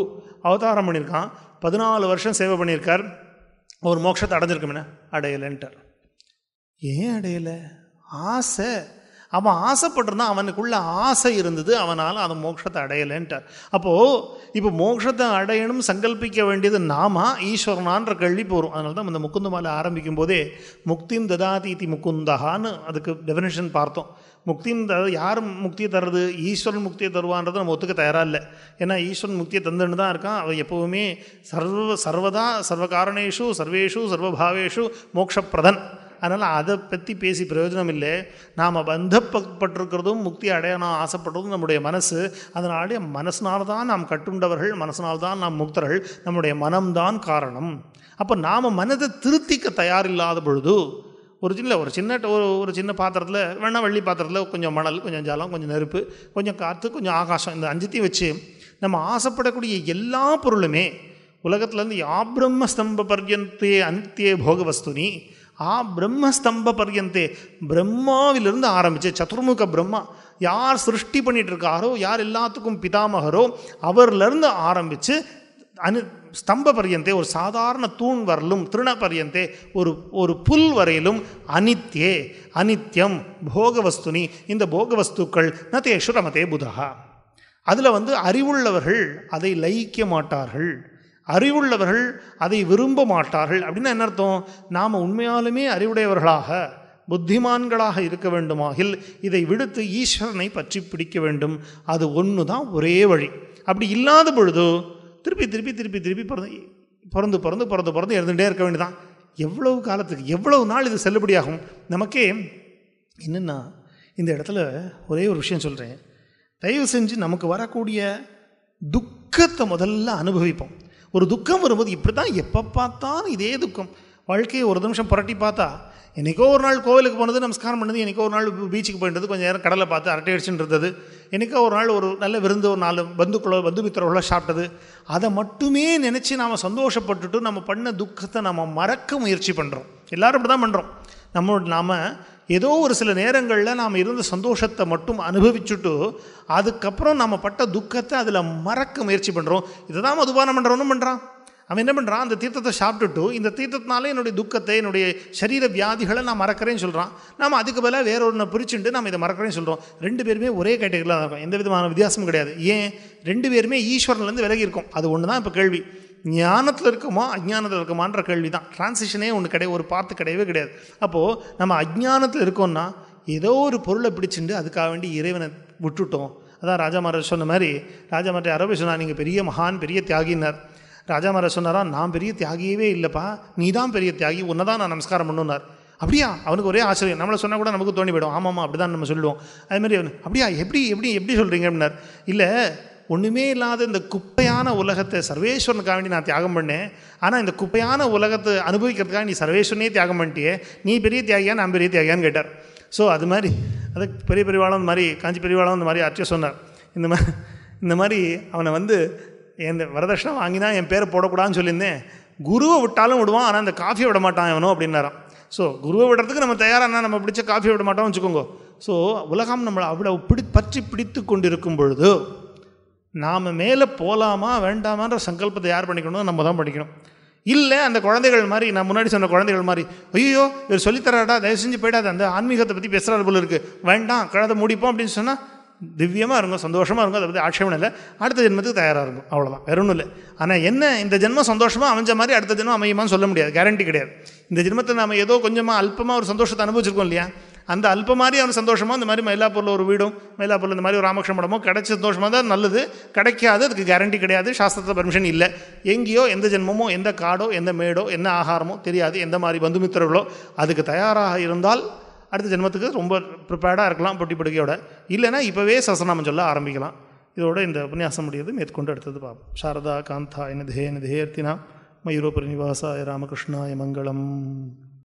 அவதாரம் பண்ணியிருக்கான் பதினாலு வருஷம் சேவை பண்ணியிருக்கார் அவர் மோட்சத்தை அடைஞ்சிருக்கோம்னா அடையலைன்ட்டார் ஏன் அடையலை ஆசை அவன் ஆசைப்பட்டிருந்தான் அவனுக்குள்ள ஆசை இருந்தது அவனால் அந்த மோட்சத்தை அடையலைன்ட்டார் அப்போது இப்போ மோட்சத்தை அடையணும் சங்கல்பிக்க வேண்டியது நாம ஈஸ்வரனான்ற கல்வி போகிறோம் அதனால தான் அந்த முக்குந்த மாலை ஆரம்பிக்கும் போதே முக்தியும் ததாதி முக்குந்தகான்னு அதுக்கு டெஃபினேஷன் பார்த்தோம் முக்தியும் த யார் முக்தியை தர்றது ஈஸ்வரன் முக்தியை தருவான்றது நம்ம ஒத்துக்க தயாராக இல்லை ஏன்னா ஈஸ்வரன் முக்தியை தந்துன்னு தான் இருக்கான் அவன் எப்போவுமே சர்வ சர்வதா சர்வகாரணேஷு சர்வேஷு சர்வபாவேஷு மோக்ஷப்பிரதன் அதனால் அதை பற்றி பேசி பிரயோஜனம் இல்லை நாம் பந்தப்பட்டிருக்கிறதும் முக்தி அடையணும் ஆசைப்படுறதும் நம்முடைய மனசு அதனாலே மனசினால்தான் நாம் கட்டுண்டவர்கள் மனசினால்தான் நாம் முக்தர்கள் நம்முடைய மனம்தான் காரணம் அப்போ நாம் மனதை திருத்திக்க தயாரில்லாத பொழுது ஒரு சின்ன ஒரு சின்ன ஒரு ஒரு சின்ன பாத்திரத்தில் வேணால் வெள்ளி பாத்திரத்தில் கொஞ்சம் மணல் கொஞ்சம் ஜலம் கொஞ்சம் நெருப்பு கொஞ்சம் காற்று கொஞ்சம் ஆகாசம் இந்த அஞ்சத்தையும் வச்சு நம்ம ஆசைப்படக்கூடிய எல்லா பொருளுமே உலகத்துலேருந்து யாபிரம்மஸ்தம்ப பர்யந்தே அனித்திய போக வஸ்துனி ஆ பிரம்மஸ்தம்ப பரியந்தே பிரம்மாவிலிருந்து ஆரம்பிச்சு சதுர்முக பிரம்மா யார் சிருஷ்டி பண்ணிகிட்டு இருக்காரோ யார் எல்லாத்துக்கும் பிதாமகரோ அவர்லேருந்து ஆரம்பித்து அனு ஸ்தம்ப பரியந்தே ஒரு சாதாரண தூண் வரலும் திருண பரியந்தே ஒரு ஒரு புல் வரையிலும் அனித்யே அனித்யம் போகவஸ்துனி இந்த போகவஸ்துக்கள் ந தேஷு ரமதே அதில் வந்து அறிவுள்ளவர்கள் அதை லயிக்க மாட்டார்கள் அறிவுள்ளவர்கள் அதை விரும்ப மாட்டார்கள் அப்படின்னா என்ன அர்த்தம் நாம் உண்மையாலுமே அறிவுடையவர்களாக புத்திமான்களாக இருக்க வேண்டுமாகில் இதை விடுத்து ஈஸ்வரனை பற்றி பிடிக்க வேண்டும் அது ஒன்று தான் ஒரே வழி அப்படி இல்லாத பொழுது திருப்பி திருப்பி திருப்பி திருப்பி பிறந்து பிறந்து பிறந்து பிறந்து பிறந்து இருந்துகிட்டே இருக்க வேண்டியதான் எவ்வளவு காலத்துக்கு எவ்வளவு நாள் இது செல்லுபடியாகும் நமக்கே என்னென்னா இந்த இடத்துல ஒரே ஒரு விஷயம் சொல்கிறேன் தயவு செஞ்சு நமக்கு வரக்கூடிய துக்கத்தை முதல்ல அனுபவிப்போம் ஒரு துக்கம் வரும்போது இப்படி தான் எப்போ பார்த்தாலும் இதே துக்கம் வாழ்க்கையை ஒரு நிமிஷம் புரட்டி பார்த்தா என்றைக்கோ ஒரு நாள் கோவிலுக்கு போனது நமஸ்காரம் பண்ணது என்றைக்கோ ஒரு நாள் பீச்சுக்கு போயிட்டு கொஞ்சம் நேரம் கடலை பார்த்து அரட்டை அடிச்சுட்டு இருந்தது என்றைக்கோ ஒரு நாள் ஒரு நல்ல விருந்து ஒரு நாலு பந்துக்களோ பந்து மித்திரர்களோ சாப்பிட்டது அதை மட்டுமே நினச்சி நாம் சந்தோஷப்பட்டுட்டு நம்ம பண்ண துக்கத்தை நம்ம மறக்க முயற்சி பண்ணுறோம் எல்லோரும் இப்படி தான் பண்ணுறோம் நம்ம நாம் ஏதோ ஒரு சில நேரங்களில் நாம் இருந்த சந்தோஷத்தை மட்டும் அனுபவிச்சுட்டு அதுக்கப்புறம் நம்ம பட்ட துக்கத்தை அதில் மறக்க முயற்சி பண்ணுறோம் இதை தான் மதுபானம் பண்ணுறோன்னு பண்ணுறான் அவன் என்ன பண்ணுறான் அந்த தீர்த்தத்தை சாப்பிட்டுட்டு இந்த தீர்த்தத்தினால என்னுடைய துக்கத்தை என்னுடைய சரீர வியாதிகளை நான் மறக்கிறேன்னு சொல்கிறான் நாம் அதுக்கு பதிலாக வேற ஒன்றை பிரிச்சுட்டு நம்ம இதை மறக்கிறேன்னு சொல்கிறோம் ரெண்டு பேருமே ஒரே கேட்டகரியில் தான் இருக்கும் எந்த விதமான வித்தியாசமும் கிடையாது ஏன் ரெண்டு பேருமே ஈஸ்வரன்லேருந்து விலகி இருக்கும் அது ஒன்று தான் இப்போ கேள்வி ஞானத்தில் இருக்குமா அஜ்ஞானத்தில் இருக்குமான்ற கேள்வி தான் டிரான்சிஷனே ஒன்று கிடையாது ஒரு பார்த்து கிடையவே கிடையாது அப்போது நம்ம அஜ்ஞானத்தில் இருக்கோம்னா ஏதோ ஒரு பொருளை பிடிச்சிட்டு அதுக்காக வேண்டி இறைவனை விட்டுட்டோம் அதான் ராஜா மகாராஜ் சொன்ன மாதிரி ராஜா மாரி அரபி சொன்னார் நீங்கள் பெரிய மகான் பெரிய தியாகினார் ராஜா மகாராஜ் சொன்னாரா நான் பெரிய தியாகியவே இல்லைப்பா நீ தான் பெரிய தியாகி உன்னை தான் நான் நமஸ்காரம் பண்ணுனார் அப்படியா அவனுக்கு ஒரே ஆச்சரியம் நம்மளை சொன்னால் கூட நமக்கு தோணி போயிடும் ஆமாம் அப்படி தான் நம்ம சொல்லுவோம் அதுமாதிரி அப்படியா எப்படி எப்படி எப்படி சொல்கிறீங்க அப்படின்னார் இல்லை ஒன்றுமே இல்லாத இந்த குப்பையான உலகத்தை சர்வேஸ்வரனுக்காக வேண்டி நான் தியாகம் பண்ணேன் ஆனால் இந்த குப்பையான உலகத்தை அனுபவிக்கிறதுக்காக நீ சர்வேஸ்வரனே தியாகம் பண்ணிட்டியே நீ பெரிய தியாகியா நான் பெரிய தியாகியான்னு கேட்டார் ஸோ அது மாதிரி அது பெரிய பெரியவாளம் மாதிரி காஞ்சி பெரியவாளம் இந்த மாதிரி ஆச்சரியம் சொன்னார் இந்த மாதிரி இந்த மாதிரி அவனை வந்து என் வரதட்சணை வாங்கினா என் பேரை போடக்கூடாதுன்னு சொல்லியிருந்தேன் குருவை விட்டாலும் விடுவான் ஆனால் அந்த காஃபியை விட மாட்டான் எவனோ அப்படின்னாரான் ஸோ குருவை விடுறதுக்கு நம்ம தயாரானா நம்ம பிடிச்ச காஃபியை விட மாட்டோம்னு வச்சுக்கோங்க ஸோ உலகம் நம்மளை அவ்வளோ பிடி பற்றி பிடித்து கொண்டிருக்கும் பொழுது நாம் மேலே போகலாமா வேண்டாமான்ற சங்கல்பத்தை யார் பண்ணிக்கணும் நம்ம தான் படிக்கணும் இல்லை அந்த குழந்தைகள் மாதிரி நான் முன்னாடி சொன்ன குழந்தைகள் மாதிரி ஐயோ இவர் சொல்லித்தராடா தயவு செஞ்சு போயிடாது அந்த ஆன்மீகத்தை பற்றி பேசுகிறாரு போல இருக்குது வேண்டாம் கழுதை முடிப்போம் அப்படின்னு சொன்னால் திவ்யமாக இருக்கும் சந்தோஷமாக இருக்கும் அதை பற்றி ஆட்சேபம் இல்லை அடுத்த ஜென்மத்துக்கு தயாராக இருக்கும் அவ்வளோதான் வேற ஒன்றும் இல்லை ஆனால் என்ன இந்த ஜென்மம் சந்தோஷமாக அமைஞ்ச மாதிரி அடுத்த ஜென்மம் அமையுமான்னு சொல்ல முடியாது கேரண்டி கிடையாது இந்த ஜென்மத்தை நம்ம ஏதோ கொஞ்சமாக அல்பமாக ஒரு சந்தோஷத்தை அனுபவிச்சிருக்கோம் இல்லையா அந்த அல்ப மாதிரி அவன் சந்தோஷமாக இந்த மாதிரி மயிலாப்பூரில் ஒரு வீடும் மயிலாப்பூரில் இந்த மாதிரி ஒரு ராமகிருஷ்ண மடமோ கிடைச்ச சந்தோஷமாக தான் நல்லது கிடைக்காது அதுக்கு கேரண்டி கிடையாது சாஸ்திரத்தில் பெர்மிஷன் இல்லை எங்கேயோ எந்த ஜென்மமோ எந்த காடோ எந்த மேடோ என்ன ஆகாரமோ தெரியாது எந்த மாதிரி பந்துமித்திரர்களோ அதுக்கு தயாராக இருந்தால் அடுத்த ஜென்மத்துக்கு ரொம்ப ப்ரிப்பேர்டாக இருக்கலாம் பொட்டி படுக்கையோட இல்லைனா இப்போவே சசநாமம் சொல்ல ஆரம்பிக்கலாம் இதோட இந்த உபன்யாசம் முடியது மேற்கொண்டு அடுத்தது பார்ப்போம் சாரதா காந்தா என்ன தேய என்ன தேயர்த்தினா மயூரோபரி நிவாசாய ராமகிருஷ்ணாய மங்களம்